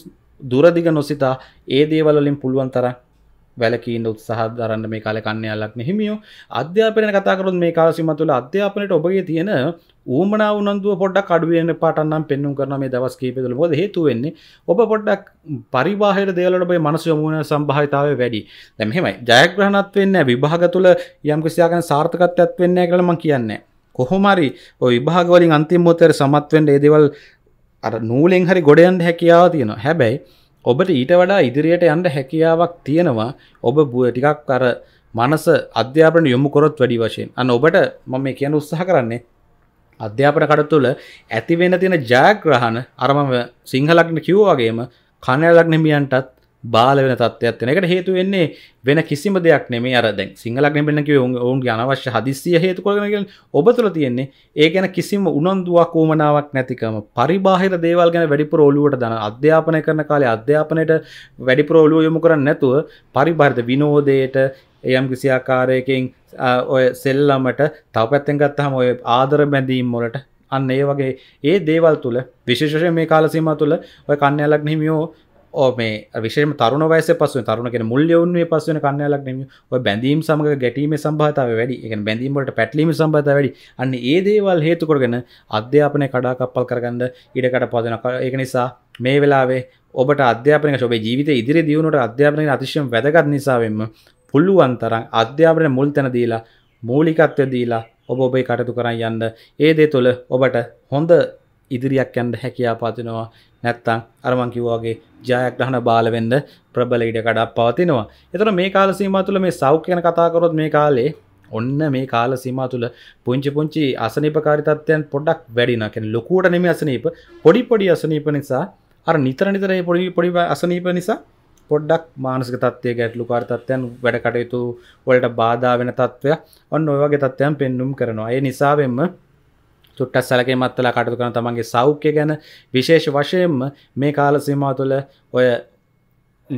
දුරදිග නොසිතා ඒ දේවලින් පුළුවන් තර වැලකීන්න උත්සාහ දරන්න මේ කාල කන්නයාලක් නෙහිමියෝ අධ්‍යාපනය කතාකරුත් මේ කාල සිමතුල අධ්‍යාපනයට ඔබගේ තියෙන ඌමන උනන්දුව පොඩක් අඩුවෙන් පටන්නම් පෙන්නුම් කරන මේ දවස් කීපතුල මොද හේතුවෙන්නේ ඔබ පොඩ්ඩක් පරිවාහයට දේවලට ඔබේ මනස යොමුන සම්භාවිතාවය වැඩි දැන් මෙහෙමයි ජයග්‍රහණත් වෙන්නේ විභාග තුල යම් කිසියාකන් සාර්ථකත්වයක් වෙන්නේ නැහැ කියලා මම කියන්නේ කොහොමරි ඔය විභාග වලින් අන්තිම මොහොතේ සමත් වෙන්න ඒ දේවල් අර නූලෙන් හරි ගොඩයන්ට හැකියාව තියෙනවා හැබැයි ඔබට ඊට වඩා ඉදිරියට යන්න හැකියාවක් තියෙනවා ඔබ බුව ටිකක් අර මනස අධ්‍යාපන යොමු කොරොත් වැඩි වශයෙන් අන්න ඔබට මම මේ කියන උත්සාහ කරන්නේ අධ්‍යාපන කඩ තුළ ඇතිවෙන තියෙන ජයග්‍රහණ අරමම සිංහලක්න කිව්වාගේම කණයලක් නෙමියන්ටත් බාල වෙන තත්ත්වයක් වෙන එකට හේතු වෙන්නේ වෙන කිසිම දෙයක් නෙමේ අර දැන් සිංහලක් නෙමෙන්න කිව්වේ උන් උන්ගේ අනවශ්‍ය හදිස්සිය හේතු කරගෙන කියන්නේ ඔබ තුල තියෙන්නේ ඒ ගැන කිසිම උනන්දුවක් වුමනාවක් නැතිකම පරිබාහිර දේවල් ගැන වැඩිපුර ඔළුවට දාන අධ්‍යාපනය කරන කාලේ අධ්‍යාපනයට වැඩිපුර ඔළුව යොමු කරන්නේ නැතුව පරිබාහිර විනෝදයට යම් කිසි ආකාරයකින් ඔය සෙල්ලමට තව පැත්තෙන් ගත්තහම ඔය ආදර බැඳීම් වලට අන්න ඒ වගේ ඒ දේවල් තුල විශේෂයෙන් මේ කාලසීමා තුල ඔය කන්‍යා ලග්න හිමියෝ ඕ මේ විශේම තරුණ වයස පසු තරුණෙන මුල්ලයවුන්ේ පසුවන කන්නයාලක් නෙම ඔය බැඳීම් සමඟ ගැටීම සම්භාතාව වැඩි එක බැඳීමට පැටලීම සම්බඳ වැඩි අන්න ඒ දේවල් හේතුකොරගෙන අධ්‍යාපනය කඩා කප්පල් කරගන්න ඉඩකට පදන ඒක නිසා මේ වෙලාවේ ඔබට අධ්‍යාපනය ශොබේ ජීවිත ඉදිරි දියුණට අධ්‍යාපනය අතිශයම් වැදගත් නිසාවෙන්ම පුළුවන් තරම් අධ්‍යාපනය මුල් තැන දීලා මූලිකත්වය දීලා ඔබ ඔබේ කටතු කරන්න යන්න ඒ දේ තුළ ඔබට හොඳ ඉදිරියක් යන්න හැකියාපාතිනවා නැත්තං අරමං කිව්වාගේ ජයග්‍රහණ බාලවෙන්ද ප්‍රබල ඉඩ කඩක් පවතිනවා. එතන මේ කාල සීම තුළ මේ සෞඛ්‍යන කතාකරොත් මේ කාලේ ඔන්න මේ කාල සීම තුළ පුංචි පුංචි අසනීපකාරිතත්වයන් පොඩක් වැඩිනා කියන්නේ ලොකුවට නෙමෙයි අසනීප පොඩි පොඩි අසනීප නිසා අර නිතර නිතර මේ පොඩි පොඩි අසනීප නිසා පොඩ්ඩක් මානසික තත්ත්වයේ ගැටලුකාර තත්ත්වයන් වැඩ කටයුතු වලට බාධා වෙන තත්ත්වයක් ඔන්න ඔය වගේ තත්ත්වයන් පෙන්눔 කරනවා. ඒ නිසාවෙන්ම චුට්ටස් සැලකේ මත්තලා කටු කරන තමන්ගේ සෞඛ්‍ය ගැන විශේෂ වශයෙන්ම මේ කාල සීමා තුළ ඔය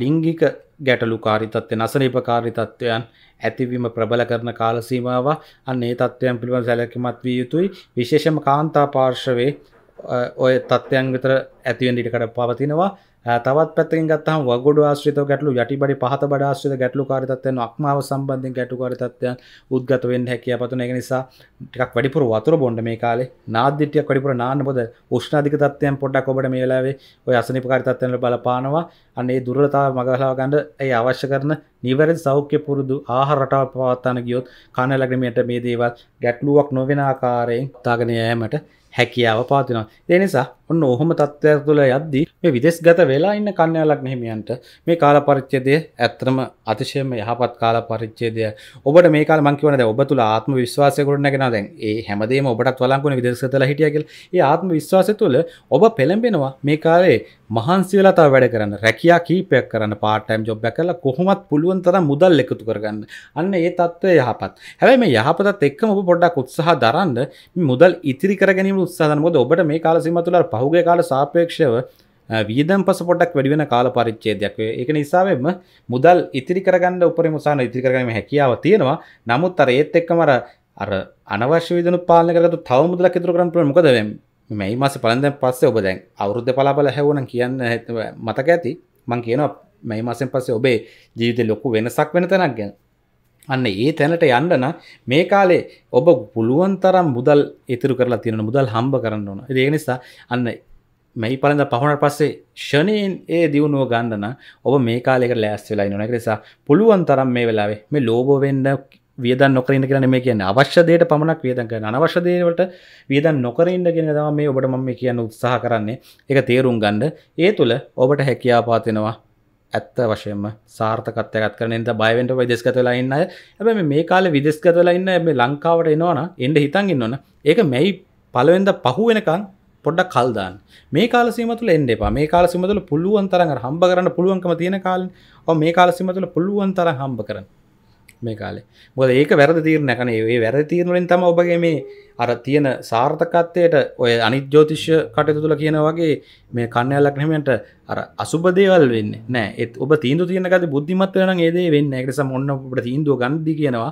ලිංගික ගැටලු කාරිතත්වය නසනීපකාරි තත්ත්වයන් ඇතිවීම ප්‍රබල කරන කාලසීමාව අන්නේ තත්ත්වයන් පිළිබඳ සැලකිමත් විය යුතුයි විශේෂම කාන්තා පාර්ශවේ ඔය තත්ත්වයන් විතර ඇතිවෙන්ඩිටකට පවතිනවා තවත් පැතින් ගත්තම් වගොඩ ආශ්‍රිත ගැටලු යටිබඩි පහත බඩාශ්‍රිත ගැටලු කාරිතත්වයන අක්මාව සම්බන්ධින් ගැටු කාරිතත්වයන් උද්ගතවෙන් හැකිය පතුන එක නිසා ටිකක් වැඩිපුර වතුර බොන්ඩ මේ කාලේ නාධ්‍යටිය කොඩිපුර නාන්න පොද උෂ්නාධික තත්වයන් පොඩක් ඔබට මේලාවේ ඔය අසනිප කාරිතත්වයන බලපානවා අන්නේ දුරලතාව මගහලා ගණඩ ඇයි අවශ්‍ය කරන නිවැරදි සෞඛ්‍ය පුරුදු ආහරටාව පවත්තාන ගියොත් කණලගනීමට මේ දේවල් ගැටලුවක් නොවෙන ආකාරයෙන් තාගෙන යෑමට හැකියාව පවතිනවා දෙනිසා ඔන්න ඔහොම තත්ත්වයක් තුළ යද්දී මේ විදෙස් ගත වෙලා ඉන්න කන්‍යාලක් නහිමියන්ට මේ කාල පරිච්ඡේදය ඇත්තම අතිශයම යහපත් කාල පරිච්ඡේදය ඔබට මේ කාලේ මං කියවනේ දැන් ඔබ තුල ආත්ම විශ්වාසය ගොඩනගෙනවා දැන් ඒ හැමදේම ඔබටත් වළංගුනේ විදෙස් ගතලා හිටියා කියලා. ඒ ආත්ම විශ්වාසය තුළ ඔබ පෙළඹෙනවා මේ කාලේ මහන්සි වෙලා තව වැඩ කරන්න, රැකියා කීපයක් කරන්න, part time job එකක් කරලා කොහොමත් පුළුවන් තරම් මුදල් එකතු කරගන්න. අන්න ඒ தত্ত্বය යහපත්. හැබැයි මේ යහපතත් එක්කම ඔබ පොඩ්ඩක් උත්සාහ දරන්න මුදල් ඉතිරි කර ගැනීම උත්සාහ කරන මොකද ඔබට මේ කාල සීමාව තුළ පහුගේ කාල සාපේක්ෂව වීදම් පස පොඩක් වැඩිවෙන කාල පරිච්චේදයක් වේ ඒක නිසාවෙන්ම මුදල් ඉතිරි කරගන්න උපරිම උසාන ඉතිරි කරගන්න හැකියාව තියෙනවා නමුත් අර ඒත් එක්කම අර අර අනවශ්‍ය විදනු පාලනය කරගත්තු තව මුදලක් ඉතුරු කරන්න පුළුවන් මොකද මේ මේ මාසේ පළඳෙන් පස්සේ ඔබ දැන් අවුරුද්ද පලාපල හැවුණා කියන්න මතක ඇති මම කියනවා මේ මාසෙන් පස්සේ ඔබේ ජීවිතේ ලොකු වෙනසක් වෙන තැනක් ගැන අන්න ඒ තැනට යන්නන මේ කාලේ ඔබ පුළුවන් තරම් මුදල් ඉතුරු කරලා තියෙන මුදල් හම්බ කරන්න ඕන ඒ නිසා අන්න මැයි පලඳ පහුණට පස්සේ ෂණයෙන් ඒ දියුණුව ගණ්ඩන ඔබ මේ කාලෙක ලෑස් වෙලා නොන නිසා පුළුවන් තරම් මේ වෙලාවේ මේ ලෝබෝවෙන්ඩ වියදන් නොකරන්න කියන මේ කියන අවශ්‍යදයට පමණක් වියදන් කරන අනවශ්‍යදේවට වියදන් නොකරන්න කියෙන දම මේ ඔබට මම කියන්න උත්සාහ කරන්නේ එක තේරුම් ගණ්ඩ ඒ තුළ ඔබට හැකියාපාතිෙනවා ඇත්ත වශයෙන්ම සාර්ථකත්යකත් කරන ද බයිවෙන්ට විදෙස්කතලා ඉන්න ඇබ මේ කාල විදෙස්කතලා ඉන්න මේ ලංකාවට එනවන එන්ඩ හිතන් ඉන්නවන ඒක මෙයි පලවෙද පහුවෙනකං පොඩ්ඩක් කල්දාන් මේ කාල සිමතුල එන්න එපා මේ කාල සිමතුල පුළුවන් තරඟ හම්බ කරන්න පුළුවන්කම තියෙන කාලෙන් ඔ මේ කාල සිමතුල පුළුවන් තරම් හම්බ කරන්න මේ කාලේ බොද ඒක වැරද තීරණ කනේ ඒ වැර තීරණලින් තම ඔබගේ මේ අර තියෙන සාර්ථකත්වයට ඔය අනිත් ජෝතිෂ්‍ය කටයුතු තුළ කියන වගේ මේ කන්නයාලක් නෙමට අර අසුබදේවල් වෙන්න නෑ එත් ඔබ තීන්දු තියෙනකද බුද්ධිමත් වෙන ඒදේ වෙන්න එකස ඔන්න ඔබට තීන්දුව ගන්දි කියනවා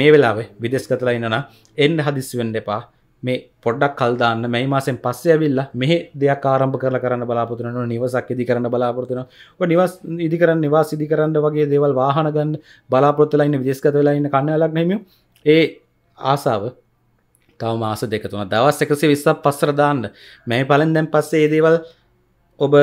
මේ වෙලාවේ විදෙස් කතලා ඉන්නන එන්න හදිස් වෙන්න එපා මේ පොඩ්ඩක් කල්දාන්න මේ මාසෙන් පස්සේ ඇවිල්ල මෙහ දෙයක් ආරම්භ කරලා කරන්න බලාපොරන නිවසක් ඉදි කරන්න බලාපොරතුන නිවස් ඉදි කරන්න නිවාස ඉදි කරන්න වගේ දේවල් වාහන ගන්න බලාපොරත්තුලයින්න විදේස්කත වෙලාන්න කන්නලක් නෙම ඒ ආසාාව තව මාස දෙකතුන දවස් එකසි විස්සක් පස්සර දාන්න මේ පලෙන් දැන් පස්සේ ඒදේවල් ඔබ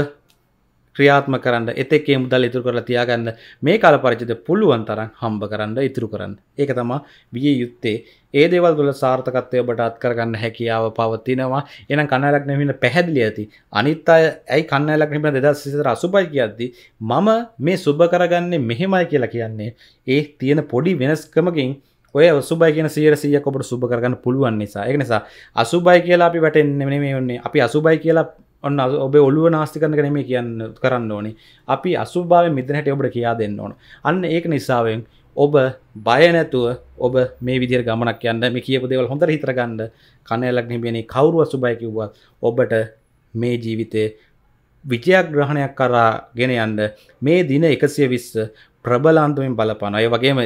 ක්‍රියාත්ම කරන්න එතෙකේ මුදල් ඉතුරු කරලා තියාගන්න මේ කාල පරිච්ඡේදය පුළුවන් තරම් හම්බ කරන්න ඉතුරු කරන්න. ඒක තමයි විය යුත්තේ. ඒ දේවල් වල සාර්ථකත්වය ඔබට අත් කරගන්න හැකියාව පවතිනවා. එහෙනම් කන්නැලක් නෙමෙයි පැහැදිලි ඇති. අනිත් අය ඇයි කන්නැලක් නෙමෙයි 2085 කියද්දි මම මේ සුබ කරගන්නේ මෙහෙමයි කියලා කියන්නේ. ඒ තියෙන පොඩි වෙනස්කමකින් ඔය අසුබයි කියන සියර සියයක් ඔබට සුබ කරගන්න පුළුවන් නිසා. ඒක නිසා අසුබයි කියලා අපි වැටෙන්නේ නෙමෙයි ඔන්නේ. අපි අසුබයි කියලා ඔන්න ඔබ ඔලුව නාස්තිකරන කනෙම කියන්න කරන්න ඕනි අපි අසුභාව මිදනට ඔබට කියා දෙන්න ඕන අන්න ඒක නිසාවෙන් ඔබ බය නැතුව ඔබ මේ විදි ගමනක් යන්න මේ කියපු දෙවල් හොඳ හිතරගන්න කනයලක් නිබෙන කවරු අසුභය කිව්වත් ඔබට මේ ජීවිතය විජයග්‍රහණයක් කරා ගෙන යන්න මේ දින එකසිය විස්ස ප්‍රබලන්තුමින් බලපාන අය වගේම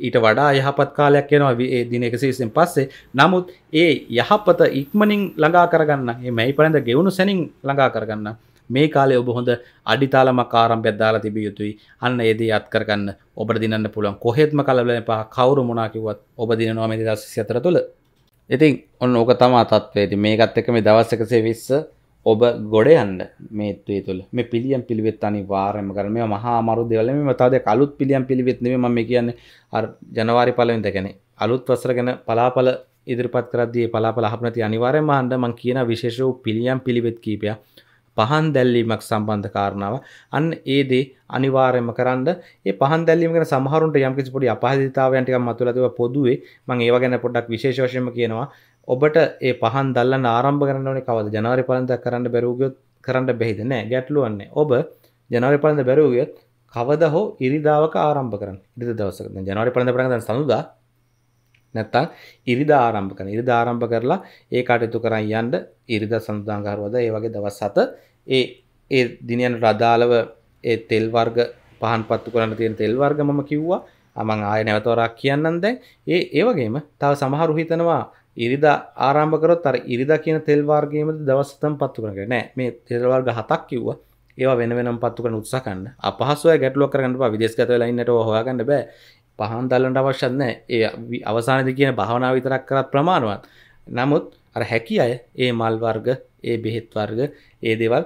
ඊට වඩා යහපත් කාලයක් යනවා ඒ දින එකසිසිෙන් පස්සේ නමුත් ඒ යහපත ඉක්මනින් ළඟා කරගන්න ඒ මැයි පරඳ ගෙවුණු සැනින් ළඟා කරගන්න මේ කාලේ ඔබ හොඳ අඩිතාලම කාරම්පයක් දාලා තිබිය යුතුයි අන්න ඒදී අත් කරගන්න ඔබ දිනන්න පුළුවන් කොහෙත්ම කලබලන පහ කවුරු මොනාකිවත් ඔබ දිනනවා මේ දස් සිතර තුළ ඉතින් ඔන්න ඕක තමා තත්වේති මේකත් එක මේ දවස් එකසේ විස්ස ඔබ ගොඩ යන්න මේත්වේ තුළ මේ පිළියම් පිළිවෙත් අනි වාරම කරම මහා මරු දෙවලම මතාද කලුත් පිළියම් පිළිවෙත්නේ ම කියන්නේ අ ජනවාරි පලවෙන්ද ගැන අලුත් වසර ගැන පලාපල ඉදිරිපත් කරදේ පලාපල හපනති අනිවාරයම අන්ඩ මං කියන විශේෂ වූ පිළියම් පිළිවෙත් කීපය පහන් දැල්ලීමක් සම්බන්ධ කාරණාව අන්න ඒදේ අනිවාර්යම කරන්න ඒ පහන් දැල්ලීමකට සමහරුන්ට යම්කිසි පොඩි අපහසුතාවයන් ටිකක් මතුවලා තිබා පොදුවේ මම ඒව ගැන පොඩ්ඩක් විශේෂ වශයෙන්ම කියනවා ඔබට ඒ පහන් දල්ලන්න ආරම්භ කරන්න ඕනේ කවද ජනවාරි පලඳ කරන්න බැරූගයොත් කරන්න බැහිද නෑ ගැටලුවන්නේ ඔබ ජනවාරි පලඳ බැරූගයොත් කවද හෝ ඉරිදාවක ආරම්භ කරන්න ඉරි දවසක ජනවාරි පලඳ පරග සඳුදා නැත්තං ඉරිදා ආරම්භ කරන ඉරිදා ආරම්භ කරලා ඒ කටයුතු කරන්න යන්න ඉරිදා සඳදාංකාරවද ඒ වගේ දවස් සත ඒ ඒ දිනයන්ට අදාළව ඒ තෙල් වර්ග පහන් පත්තු කරන්න තියෙන තෙල් වර්ග මම කිව්වා අමං ආය නැවතවරක් කියන්නන් දැන් ඒ ඒ වගේම තව සමහරු හිතනවා ඉරිදා ආරම්භ කරොත් අර ඉරිදා කියන තෙල් වර්ගයේම දවස් තුනක් පත්තු කරගන්නේ නෑ මේ තෙල් වර්ග හතක් කිව්වා ඒවා වෙන වෙනම පත්තු කරන උත්සාහ කරන්න අපහසුයි ගැටලුවක් කරගන්න එපා විදේශගත වෙලා ඉන්නට ඔය හොයාගන්න බෑ පහන් දල්ලන්න අවශ්‍ය නැහැ ඒ අවසානයේදී කියන භාවනාව විතරක් කරත් ප්‍රමාණවත් නමුත් අර හැකි අය ඒ මල් වර්ග ඒ බෙහෙත් වර්ග ඒ දේවල්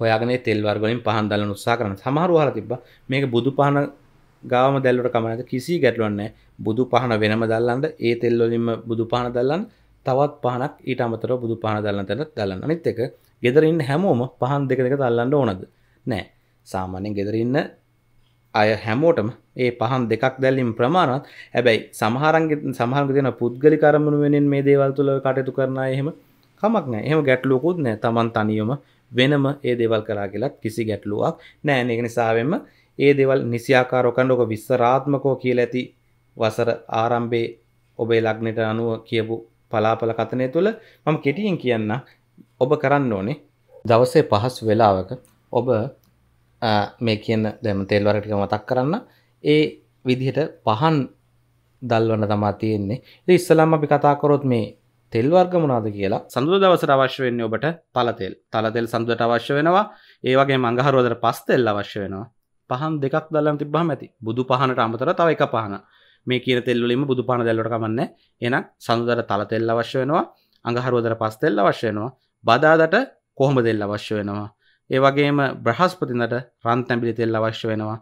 හොයාගෙන තෙල් වර්ග වලින් පහන් දල්ලන්න උත්සාහ කරන සමහරව හරලා තිබ්බා මේක බුදු පහන ගාම දැල්ලට කමනද කිසි ගැටලුවන්න බුදු පහන වෙනම දල්ලන්ට ඒ තෙල්ලොලින්ම බුදු පහන දල්ලන් තවත් පහනක් ඊට අමතර බුදු පහන දල්ලන් තැන දල්ලන්න අනිත් එක ගෙදරන්න හැමෝම පහන් දෙක දෙක දල්ලන්න ඕනද නෑ සාමාන්‍යෙන් ගෙදරන්න අය හැමෝටම ඒ පහන් දෙකක් දැල්ලින් ප්‍රමාණත් හැබැයි සමහරග සහන් දෙන පුද්ගලි කරමුණු වෙනෙන් මේ දේවල් තුළ කටයුතු කරන එහෙම කමක් නෑ එහෙම ගැටලුකුත් නෑ තමන් තනියම වෙනම ඒ දේවල් කරා කියලත් කිසි ගැටලුවක් නෑ ඒක නිසාවෙන්ම ඒ දෙවල් නිසියාකාර ඔකණ්ඩෝක විස්සරාත්මකෝ කියල ඇති වසර ආරම්භේ ඔබේ ලග්නට අනුව කියපු පලාපල කතනය තුළ මම කෙටියෙන් කියන්න ඔබ කරන්න ඕනේ දවසේ පහස් වෙලාවක ඔබ මේ කියන්න දැම තෙල්වරටික මතක් කරන්න ඒ විදිහට පහන් දල්වන තමා තියෙන්නේ ඉස්සලාම් අපි කතාකොරොත් මේ තෙල්වර්ග මොනාද කියලා සඳුද දවසට අවශ්‍ය වෙන්නේ ඔබට පලතෙල් තලතෙල් සඳුදට අවශ්‍ය වෙනවා ඒවගේ මඟහරුවදර පස් තෙල් අවශ්‍ය වෙනවා පහන් දෙකක් දල්ලන්න තිබ්බහම ඇති බුදු පහනට අමතර තව එක පහන මේ කියන තෙල්වලින්ම බුදු පහන දැල්ලට කමන්නේ එහෙනම් සඳුදර තල තෙල් අවශ්‍ය වෙනවා අඟහරුවදර පස් තෙල් අවශ්‍ය වෙනවා බදාදට කොහොම තෙල් අවශ්‍ය වෙනවා ඒ වගේම බ්‍රහස්පතින්දට රන් තැඹිලි තෙල් අවශ්‍ය වෙනවා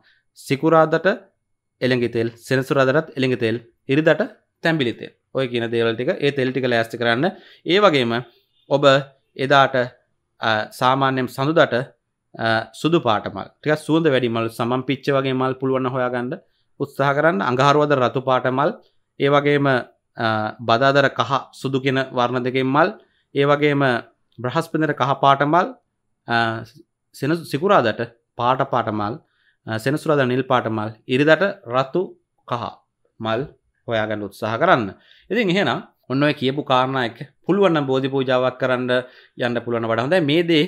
සිකුරාදට එළඟි තෙල් සෙනසුරාදටත් එළඟි තෙල් ඉරිදට තැඹිලි තෙල් ඔය කියන දේවල් ටික ඒ තෙල් ටික ලෑස්ති කරන්න ඒ වගේම ඔබ එදාට සාමාන්‍යයෙන් සඳුදට සුදු පාටමල් ටික සුවඳ වැඩිමල් සමම් පිච්ච වගේ මල් පුළුවන්න හොයාගන්න උත්සාහ කරන්න අඟහරුවද රතු පාටමල් ඒ වගේම බදාදර කහ සුදුගෙන වර්ණ දෙකෙන් මල් ඒ වගේම බ්‍රහස්පෙන්දර කහ පාටමල් සෙන සිකුරාදට පාට පාටමල් සෙනසුරාද නිල් පාටමල් ඉරිදට රතු කහ මල් හොයාගන්න උත්සාහ කරන්න ඉතින් එහෙනම් ඔන්න ඔය කියපු කාරණා එක පුළුවන් නම් බෝධි පූජාවක් කරන්න යන්න පුළුවන් වඩා හොඳයි මේ දේ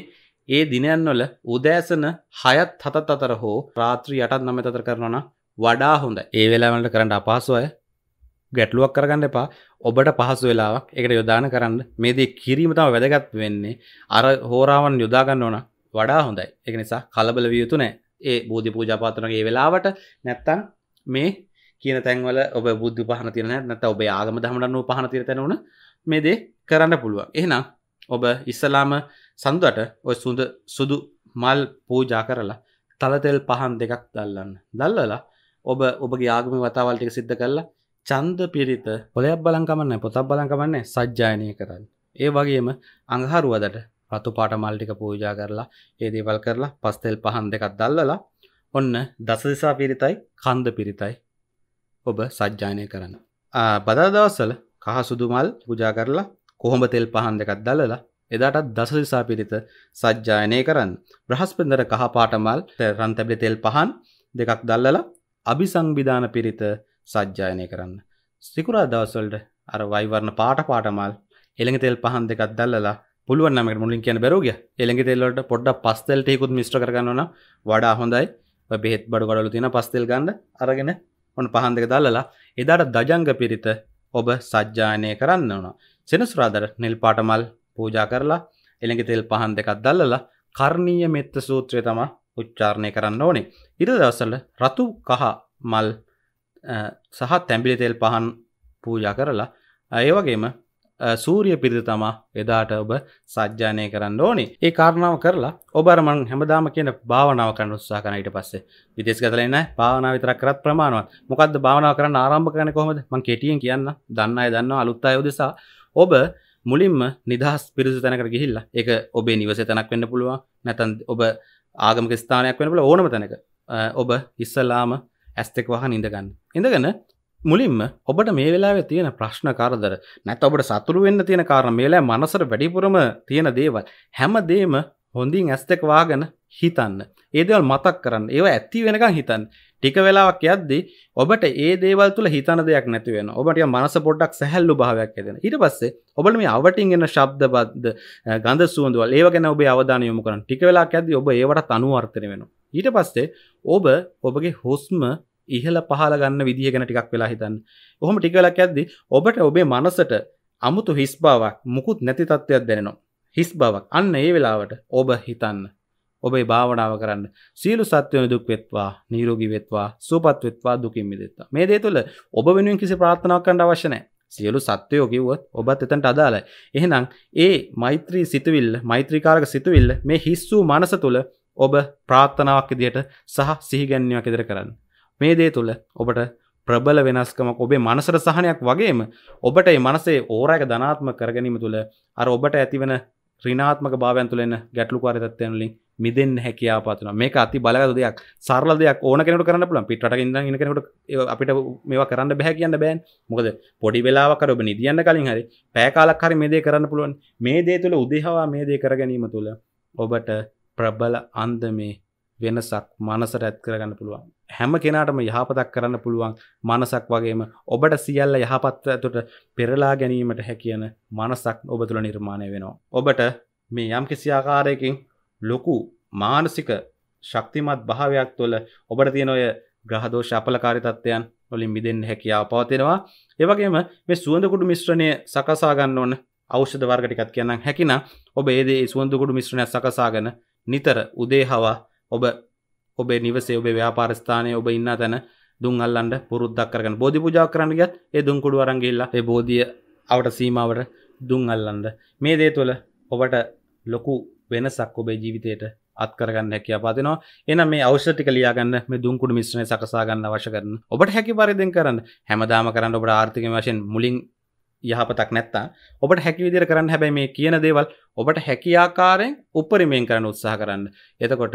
ඒ දිනයන්වල උදෑසන හයත් හතත් අතර හෝ රාත්‍රී යටත් නම තතර කරනවන වඩා හොඳ ඒ වෙලාවලට කරන්න අපහසුවය ගැටලුවක් කරගන්න එපා ඔබට පහසු වෙලාවක් එකට යොදාන කරන්න මේදී කිරීම තම වැදගත් වෙන්නේ අර හෝරාවන් යොදාගන්න ඕන වඩා හොඳයි එක නිසා කලබල විය යුතු නෑ ඒ බෝධි පූජාපාතනගේ වෙලාවට නැත්තන් මේ කියන තැන්වල ඔබ බුද්ධ පහන තිරන නැත ඔබේ ආගම දහමටන්නුව පහන තිර තැනවන මේදේ කරන්න පුළුවන් එහෙනම් ඔබ ඉස්සලාම සඳුට ඔය සුඳ සුදු මල් පූජා කරලා තලතෙල් පහන් දෙකක් දල්ලන්න දල්ලලා ඔබ ඔබගේ ආගම වතාවල්ටික සිද්ධ කරලා චන්ද පිරිත පොලයක් බලංකමන්න පොතක් බලංකමන්නේ සජ්ජායනය කරන්න ඒ වගේම අඟහරුවදට රතු පාට මල්ටික පූජා කරලා ඒ දේවල් කරලා පස්තෙල් පහන් දෙකක් දල්ලලා ඔන්න දසදිසා පිරිතයි කන්ද පිරිතයි ඔබ සජ්ජානය කරන්න. බදාදවස්සල කහ සුදුමල් පුජා කරලා කොහොඹ තෙල් පහන් දෙකක් දල්ලලා එදාටත් දස දිසා පිරිත සජ්ජායනය කරන්න. බ්‍රහස්පන්දර කහපාටමල් රන්තැබලි තෙල් පහන් දෙකක් දල්ලලා අභිසංවිධාන පිරිත සජ්ජායනය කරන්න. සිකුරා දවස්වලට අර වයිවර්ණ පාට පාටමල් එළඟ තෙල් පහන් දෙකක් දල්ලලා පුළුවන් නමකට මුලින් කියන බැරුවගේ එළඟ තෙල් වලට පොඩ්ඩක් පස්තෙල් ටිකකුත් මිශ්‍ර කරගන්න ඕන වඩා හොඳයි. ඔය බෙහෙත් බඩු ගඩවල තියෙන පස්තෙල් ගන්න අරගෙන ඔන්න පහන් දෙක දල්ලලා එදාට දජංග පිරිත ඔබ සජ්ජායනය කරන්න ඕන. සෙනසුරාදා නිල් පාටමල් පූජා කරලා එළඟ තෙල් පහන් දෙකක් දල්ලලා කර්ණීය මෙත්ත සූත්‍රය තම උච්චාරණය කරන්න ඕනේ ඉර දවසල රතු කහ මල් සහ තැම්බිලි තෙල් පහන් පූජා කරලා ඒවගේම සූරිය පිරිත තමා එදාට ඔබ සජ්ජානය කරන්න ඕනේ ඒ කාරණාව කරලා ඔබරමන් හැමදාම කියන භාවනාව කරන්න උත්සා කරන ඊට පස්සේ විදේශ ගතලා නෑ භාවනාව විතරක් කරත් ප්‍රමාණවත් මොකද්ද භාවනාව කරන්න ආරම්භ කරන්නේ කොහොමද මම කෙටියෙන් කියන්න දන්න අය දන්නවා අලුත් අය උදෙසා ඔබ මුලින්ම නිදහස් පිරිසු තැනකට ගිහිල්ලා එක ඔබේ නිවස තැනක් වෙන්න පුළුවන් නැතන් ඔබ ආගමක ස්ථානයක් වෙනපුල ඕනම තැනක ඔබ ඉස්සල්ලාම ඇස්තෙක් වහ ඉඳගන්න. ඉඳගන්න මුලින්ම ඔබට මේ වෙලාව තියෙන ප්‍රශ්න කාරදර නැත ඔබට සතුරු වෙන්න තියෙන කාරණ මේලා මනසර වැඩිපුරම තියෙන දේවල් හැමදේම හොඳින් ඇස්තෙක් වාගෙන හිතන්න ඒදවල් මතක් කරන්න ඒවා ඇත්ති වෙනකං හිතන් ටික වෙලාවක් යද්දි ඔබට ඒ දේවල් තුළ හිතන දෙයක් නැතිවෙන ඔබට මනස පොඩ්ඩක් සැහැල්ලු භාවයක් ඇදෙන ඊට පස්සේ ඔබට මේ අවටින් එන ශබ්දබද්ද ගඳ සුවඳවල ඒව ගැන ඔබේ අවධානය යොමු කරන ටික වෙලාවක් යද්දි ඔබ ඒවට අනුවර්තනය වෙනවා ඊට පස්සේ ඔබ ඔබගේ හුස්ම ඉහළ පහළ ගන්න විදිහ ගැන ටිකක් වෙලා හිතන්න ඔහොම ටික වෙලාවක් යද්දි ඔබට ඔබේ මනසට අමුතු හිස් බවක් මුකුත් නැති තත්ත්වයක් දැනෙනවා හිස් බවක් අන්න ඒ වෙලාවට ඔබ හිතන්න ඔබේ භාවනාව කරන්න සීලු සත්වයන දුක් වෙත්වා නීරෝගී වෙත්වා සූපත් වෙත්වා දුකින් මිදෙත්වා මේ දේ තුළ ඔබ වෙනුවෙන් කිසි ප්‍රාර්ථනාවක් කරන්න අවශ්‍ය නැහැ සියලු සත්වයෝ කිව්වොත් ඔබත් එතනට අදාළයි එහෙනම් ඒ මෛත්‍රී සිතුවිල්ල මෛත්‍රීකාරක සිතුවිල්ල මේ හිස්සූ මනස තුළ ඔබ ප්‍රාර්ථනාවක් ඉදිරියට සහ සිහිගැන්වීමක් ඉදිරිය කරන්න මේ දේ තුළ ඔබට ප්‍රබල වෙනස්කමක් ඔබේ මනසට සහනයක් වගේම ඔබට ඒ මනසේ ඕරයක ධනාත්ම කරගැනීම තුළ අර ඔබට ඇතිවන රිනාත්මක භාවයන් තුළ එන ගැටලුකාරී තත්ත්වයන් වලින් මිදෙන්න හැකියාව පතුනවා මේක අති බලගත් දෙයක් සරල දෙයක් ඕන කෙනෙකුට කරන්න පුළුවන් පිටරටක ඉඳන් ඉන්න කෙනෙකුට අපිට මේවා කරන්න බෑ කියන්න බෑනේ මොකද පොඩි වෙලාවක් හරි ඔබ නිදියන්න කලින් හරි පැය කාලක් හරි මේ දේ කරන්න පුළුවන් මේ දේ තුළ උදේහවා මේ දේ කර ගැනීම තුළ ඔබට ප්‍රබල අන්දමේ වෙනසක් මනසට ඇත් කරගන්න පුළුවන් හැම කෙනාටම යහපතක් කරන්න පුළුවන් මනසක් වගේම ඔබට සියල්ල යහපත් ඇතුට පෙරලා ගැනීමට හැකියන මනසක් ඔබ තුළ නිර්මාණය වෙනවා. ඔබට මේ යම් කිසිආකාරයකින් ලොකු මානසික ශක්තිමත් භාවයක් තුළ ඔබට තියෙන ඔය ග්‍රහදෝෂ අපලකාරිතත්වයන් වලින් මිදෙන්න හැකියාව පවතිනවා. ඒ වගේම මේ සුවඳකුඩු මිශ්‍රණය සකසා ගන්න ඕන ඖෂධ වර්ග ටිකක් කියන්නම්. හැකිනම් ඔබ ඒ දේ සුවඳකුඩු මිශ්‍රණයක් සකසාගෙන නිතර උදේ හවා ඔබ ඔබේ නිවසේ ඔබේ ව්‍යාපාරස්ථානය ඔබ ඉන්න තැන දුන් අල්ලන්න පුරුද්දක් කරගන්න බෝධි පූජා කරන්න ගියත් ඒ දුන් කුඩු අරන් ගිහිල්ලා ඒ බෝධිය අවට සීමාවට දුන් අල්ලන්න මේ දේ තුළ ඔබට ලොකු වෙනසක් ඔබේ ජීවිතයට අත්කරගන්න හැකිය පාතිනවා එනම් මේ අවශ්‍යටික ලියාගන්න මේ දුන්කුඩු මිශ්‍රණය සකසා ගන්න අවශ්‍ය කරන ඔබට හැකි පරිදිෙන් කරන්න හැමදාම කරන්න ඔබට ආර්ථික වශයෙන් මුලින් යහපතක් නැත්තා ඔබට හැකිවිදිර කරන්න හැබැයි මේ කියන දේවල් ඔබට හැකියාකාරයෙන් උපරිමයෙන් කරන්න උත්සාහ කරන්න එතකොට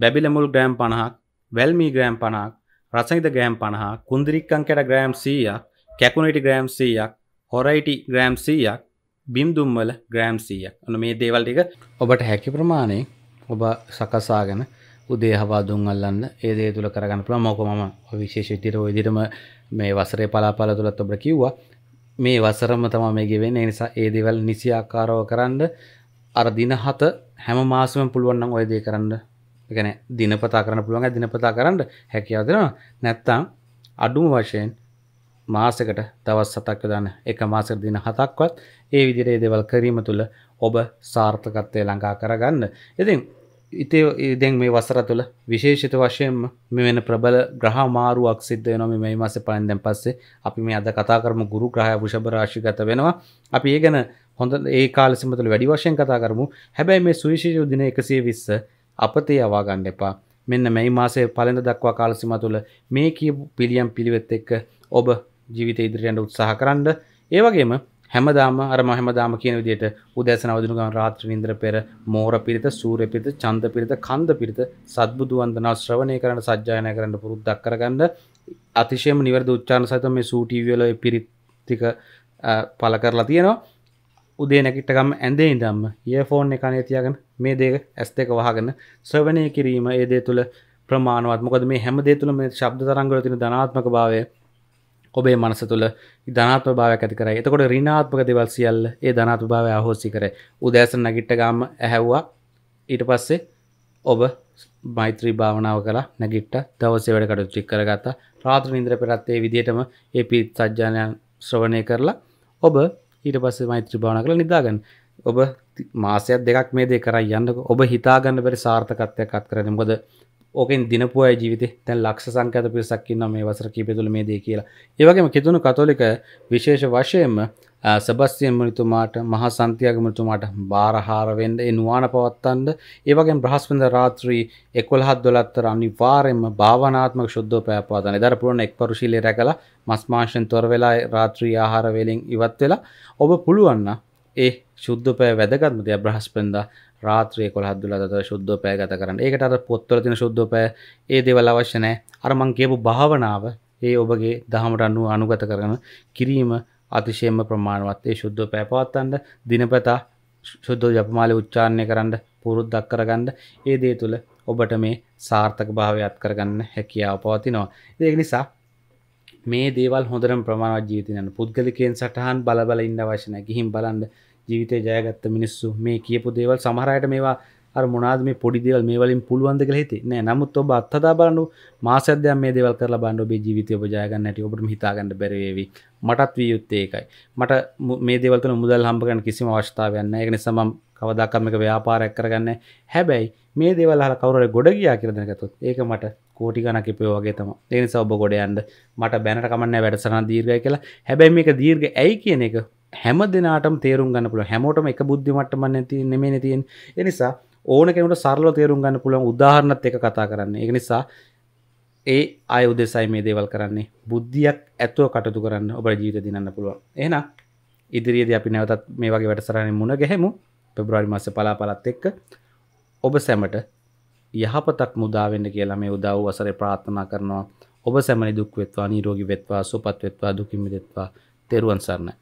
බැබිලමුල් ග්‍රෑම් පණහක් වැල්මී ග්‍රෑම් පණක් රසහිත ග්‍රෑම් පණහ කුන්දිරික්කං කැට ග්‍රෑම් සීයක් කැකුණටි ග්‍රෑම් සීයක් හොරයිටි ග්‍රෑම් සීයක් බිම්දුම්වල ග්‍රෑම් සීයක් ඔන මේ දේවල් ටික ඔබට හැකි ප්‍රමාණය ඔබ සකසාගෙන උදේ හවා දුන් අල්ලන්න ඒ දේ තුල කරගන්න පුළුවන් මොකද මම විශේෂ විදිහට ওই විදිහටම මේ වසරේ පලාපල තුලත් ඔබට කිව්වා මේ වසරම තමයි මේ ගෙවෙන්නේ ඒ නිසා ඒ දේවල් නිසි ආකාරව කරන්න අර දින 7 හැම මාසෙම පුළුවන් නම් ওই දේ කරන්න ගැන දිනපතා කරන්න පුළුවන් දිනපතා කරන්න හැකියාව දෙනවා නැත්තම් අඩුම වශයෙන් මාසකට දවස් සතක් යොදන්න එක මාසකට දින හතක්වත් ඒ විදිහට ඒ දේවල් කිරීම තුළ ඔබ සාර්ථකත්වය ළඟා කරගන්න. ඉතින් ඉතේ දැන් මේ වසර තුළ විශේෂිත වශයෙන් මෙ වෙන ප්‍රබල ග්‍රහ මාරුවක් සිද්ධ නොම මේ මස පලන් දැන් පස්සේ අපි මේ අද කතා කරම ගුරු ග්‍රහය වෘෂභරාශිගත වෙනවා අපි ඒ ගැන හොඳ ඒ කාලසිමතුළ වැඩි වශයෙන් කතා කරමු හැබැයි මේ සුවිශේෂ දින එකසේ විස්ස අපතේ යවා ගන්න එපා. මෙන්න මේ මාසේ පළඳ දක්වා කාලසිම තුළ මේ කියපු පිළියම් පිළිවෙත් එක්ක ඔබ ජීවිත ඉදිරියට උත්සාහ කරන්න. ඒ වගේම හැමදාම අර මහමදාම කියන විදිහට උදෑසන අවදිනු ගමන් රාත්‍රී නින්දර පෙර මෝර පිරිත සූර්ය පිරිත චන්ද පිරිත කන්ද පිරිත සද්බුදු වන්දනා ශ්‍රවණය කරන්න සජ්ජායනා කරන්න පුරුද්දක් කරගන්න අතිශයම නිවැරදි උච්චාරණ සහිත මේ සූ ටීවී වල පිරිත් ටික පළ කරලා තියෙනවා උදේ නැකිටකම් ඇඳේ ඉදම්ම ඒ ෆෝන් එකනේ තියගෙන මේ දේක ඇස් දෙක වහගෙන ස්වවනය කිරීම ඒදේ තුළ ප්‍රමාණවත් මොකද මේ හැම දේ තුළ මේ ශබ්ද තරංගල තින ධනාත්මක භාවය ඔබේ මනස තුළ ධනාත්ම භාවයක් ඇති කරයි එතකොට රිනාත්මක දෙවල් සියල්ල ඒ ධනාත්ම භාවය අහෝසි කර උදෑසන නැගිට්ට ගාම ඇහැව්වා ඊට පස්සේ ඔබ මෛත්‍රී භාවනාව කලා නැගිට්ට දවසේ වැඩ කටු චික් කරගත්තා රාත්‍ර නින්ද්‍ර පෙරත්තේ විදිටම ඒ පිත් සජ්ජානයන් ශ්‍රවණය කරලා ඔබ ඊට පස්සේ මෛත්‍රී භාවනා කරලා නිදාගන්න. ඔබ මාසයක් දෙකක් මේ දේ කරා යන්නක ඔබ හිතාගන්න බැරි සාර්ථකත්වයක් අත් කරගන්න. මොකද ඕකෙන් දිනපු අය ජීවිතේ දැන් ලක්ෂ සංඛ්‍යාත පිරිසක් ඉන්නවා මේ වසර කීපය තුළ මේ දේ කියලා. ඒ වගේම කිතුණු කතෝලික විශේෂ වශයෙන්ම සබස්තියන් මනිතුමාට මහ සන්තියාගමතුමාට බාරහාරවෙන්න ඒ නුවාන පවත්තන්ද ඒවගේ බ්‍රහස්පඳ රාත්‍රී එකොල්හත් දොලත්තර අනිවාරෙන්ම භාවනාත්මක ශුද්ධ පැපවාතන දර පුරුණ එක් පරුශීලය රැකලා මස්මාශයෙන් තොර වෙලා රාත්‍රී ආහාරවෙලින් ඉවත් වෙලා ඔබ පුළුවන්න ඒ ශුද්ධපය වැදගත්මතිය බ්‍රහස්පෙන්ද රාත්‍රය කොළහත් දුලත ශුද්ධපය ගත කරන්න ඒකට අර පොත්තල තින ශුද්ධපය ඒ දෙවල් අවශ්‍යනෑ අරමං කියපු භාවනාව ඒ ඔබගේ දහමට අනුව අනුගත කරන කිරීම අතිශයම ප්‍රමාණවත් ඒ ශුද්ධ පැපවත්තන්න දිනපතා ශුද්ධ ජපමාලය උච්චාරණය කරන්න පුරුද්දක් කරගන්න ඒ දේ තුළ ඔබට මේ සාර්ථක භාවයත් කරගන්න හැකියාව පවතිනවා. ඒක නිසා මේ දේවල් හොඳරම් ප්‍රමාණවත් ජීවිතයන පුද්ගලිකයෙන් සටහන් බලබල ඉන්න වශන ගිහින් බලන්න ජීවිතය ජයගත්ත මිනිස්සු මේ කියපු දේවල් සමහරයට මේවා මොනාද මේ පොඩි දෙවල් මේ වලින් පුළුවන්ද කියලා හිතේ නෑ නමුත් ඔබ අත්හදා බලන්න මාසයක් දෙයක් මේ දේවල් කරලා බලන්න ඔබේ ජීවිතය ඔබ ජය ගන්න නැටි ඔබට හිතා ගන්න බැරි වේවි මටත් විය යුත්තේ ඒකයි මට මේ දේවල් තුන මුදල් හම්බ කරන්න කිසිම අවශ්‍යතාවයක් නෑ ඒක නිසා මම කවදාකවත් මේක ව්‍යාපාරයක් කරගන්නේ හැබැයි මේ දේවල් අහලා කවුරු හරි ගොඩ ගියා කියලා දැනගත්තොත් ඒක මට කෝටි ගණක් ඉපේ වගේ තමයි. ඒ නිසා ඔබ ගොඩ යන්න මට බැනට කමන්නේ වැඩසටහන දීර්ඝයි කියලා. හැබැයි මේක දීර්ඝ ඇයි කියන එක හැම දිනාටම තේරුම් ගන්න පුළුවන්. හැමෝටම එක බුද්ධිමට්ටමක් නැති නෙමෙයි තියෙන්නේ. ඒ නිසා ඕන කෙනට සරලව තේරුම් ගන්න පුළුවන් උදාහරණත් එක කතා කරන්නේ එක නිසා ඒ අය උදෙසයි මේ දේවල් කරන්නේ බුද්ධියක් ඇතුව කටතු කරන්න ඔබ ජීවිත දිනන්න පුළුවන් එහන ඉදිරියේද අපි නැවතත් මේ වගේ වැටසරන්නේ මුණ ගැහෙමු පෙබ්‍රවාරි මාස පලාපලත් එක්ක ඔබ සැමට යහපතක් මුදාවෙන්න කියලා මේ උදව් වසරේ ප්‍රාර්ථනා කරනවා ඔබ සැමනි දුක් වෙත්වා නිරෝගී වෙත්වා සුවපත් වෙත්වා දුකින් මිදෙත්වා තෙරුවන් සරණයි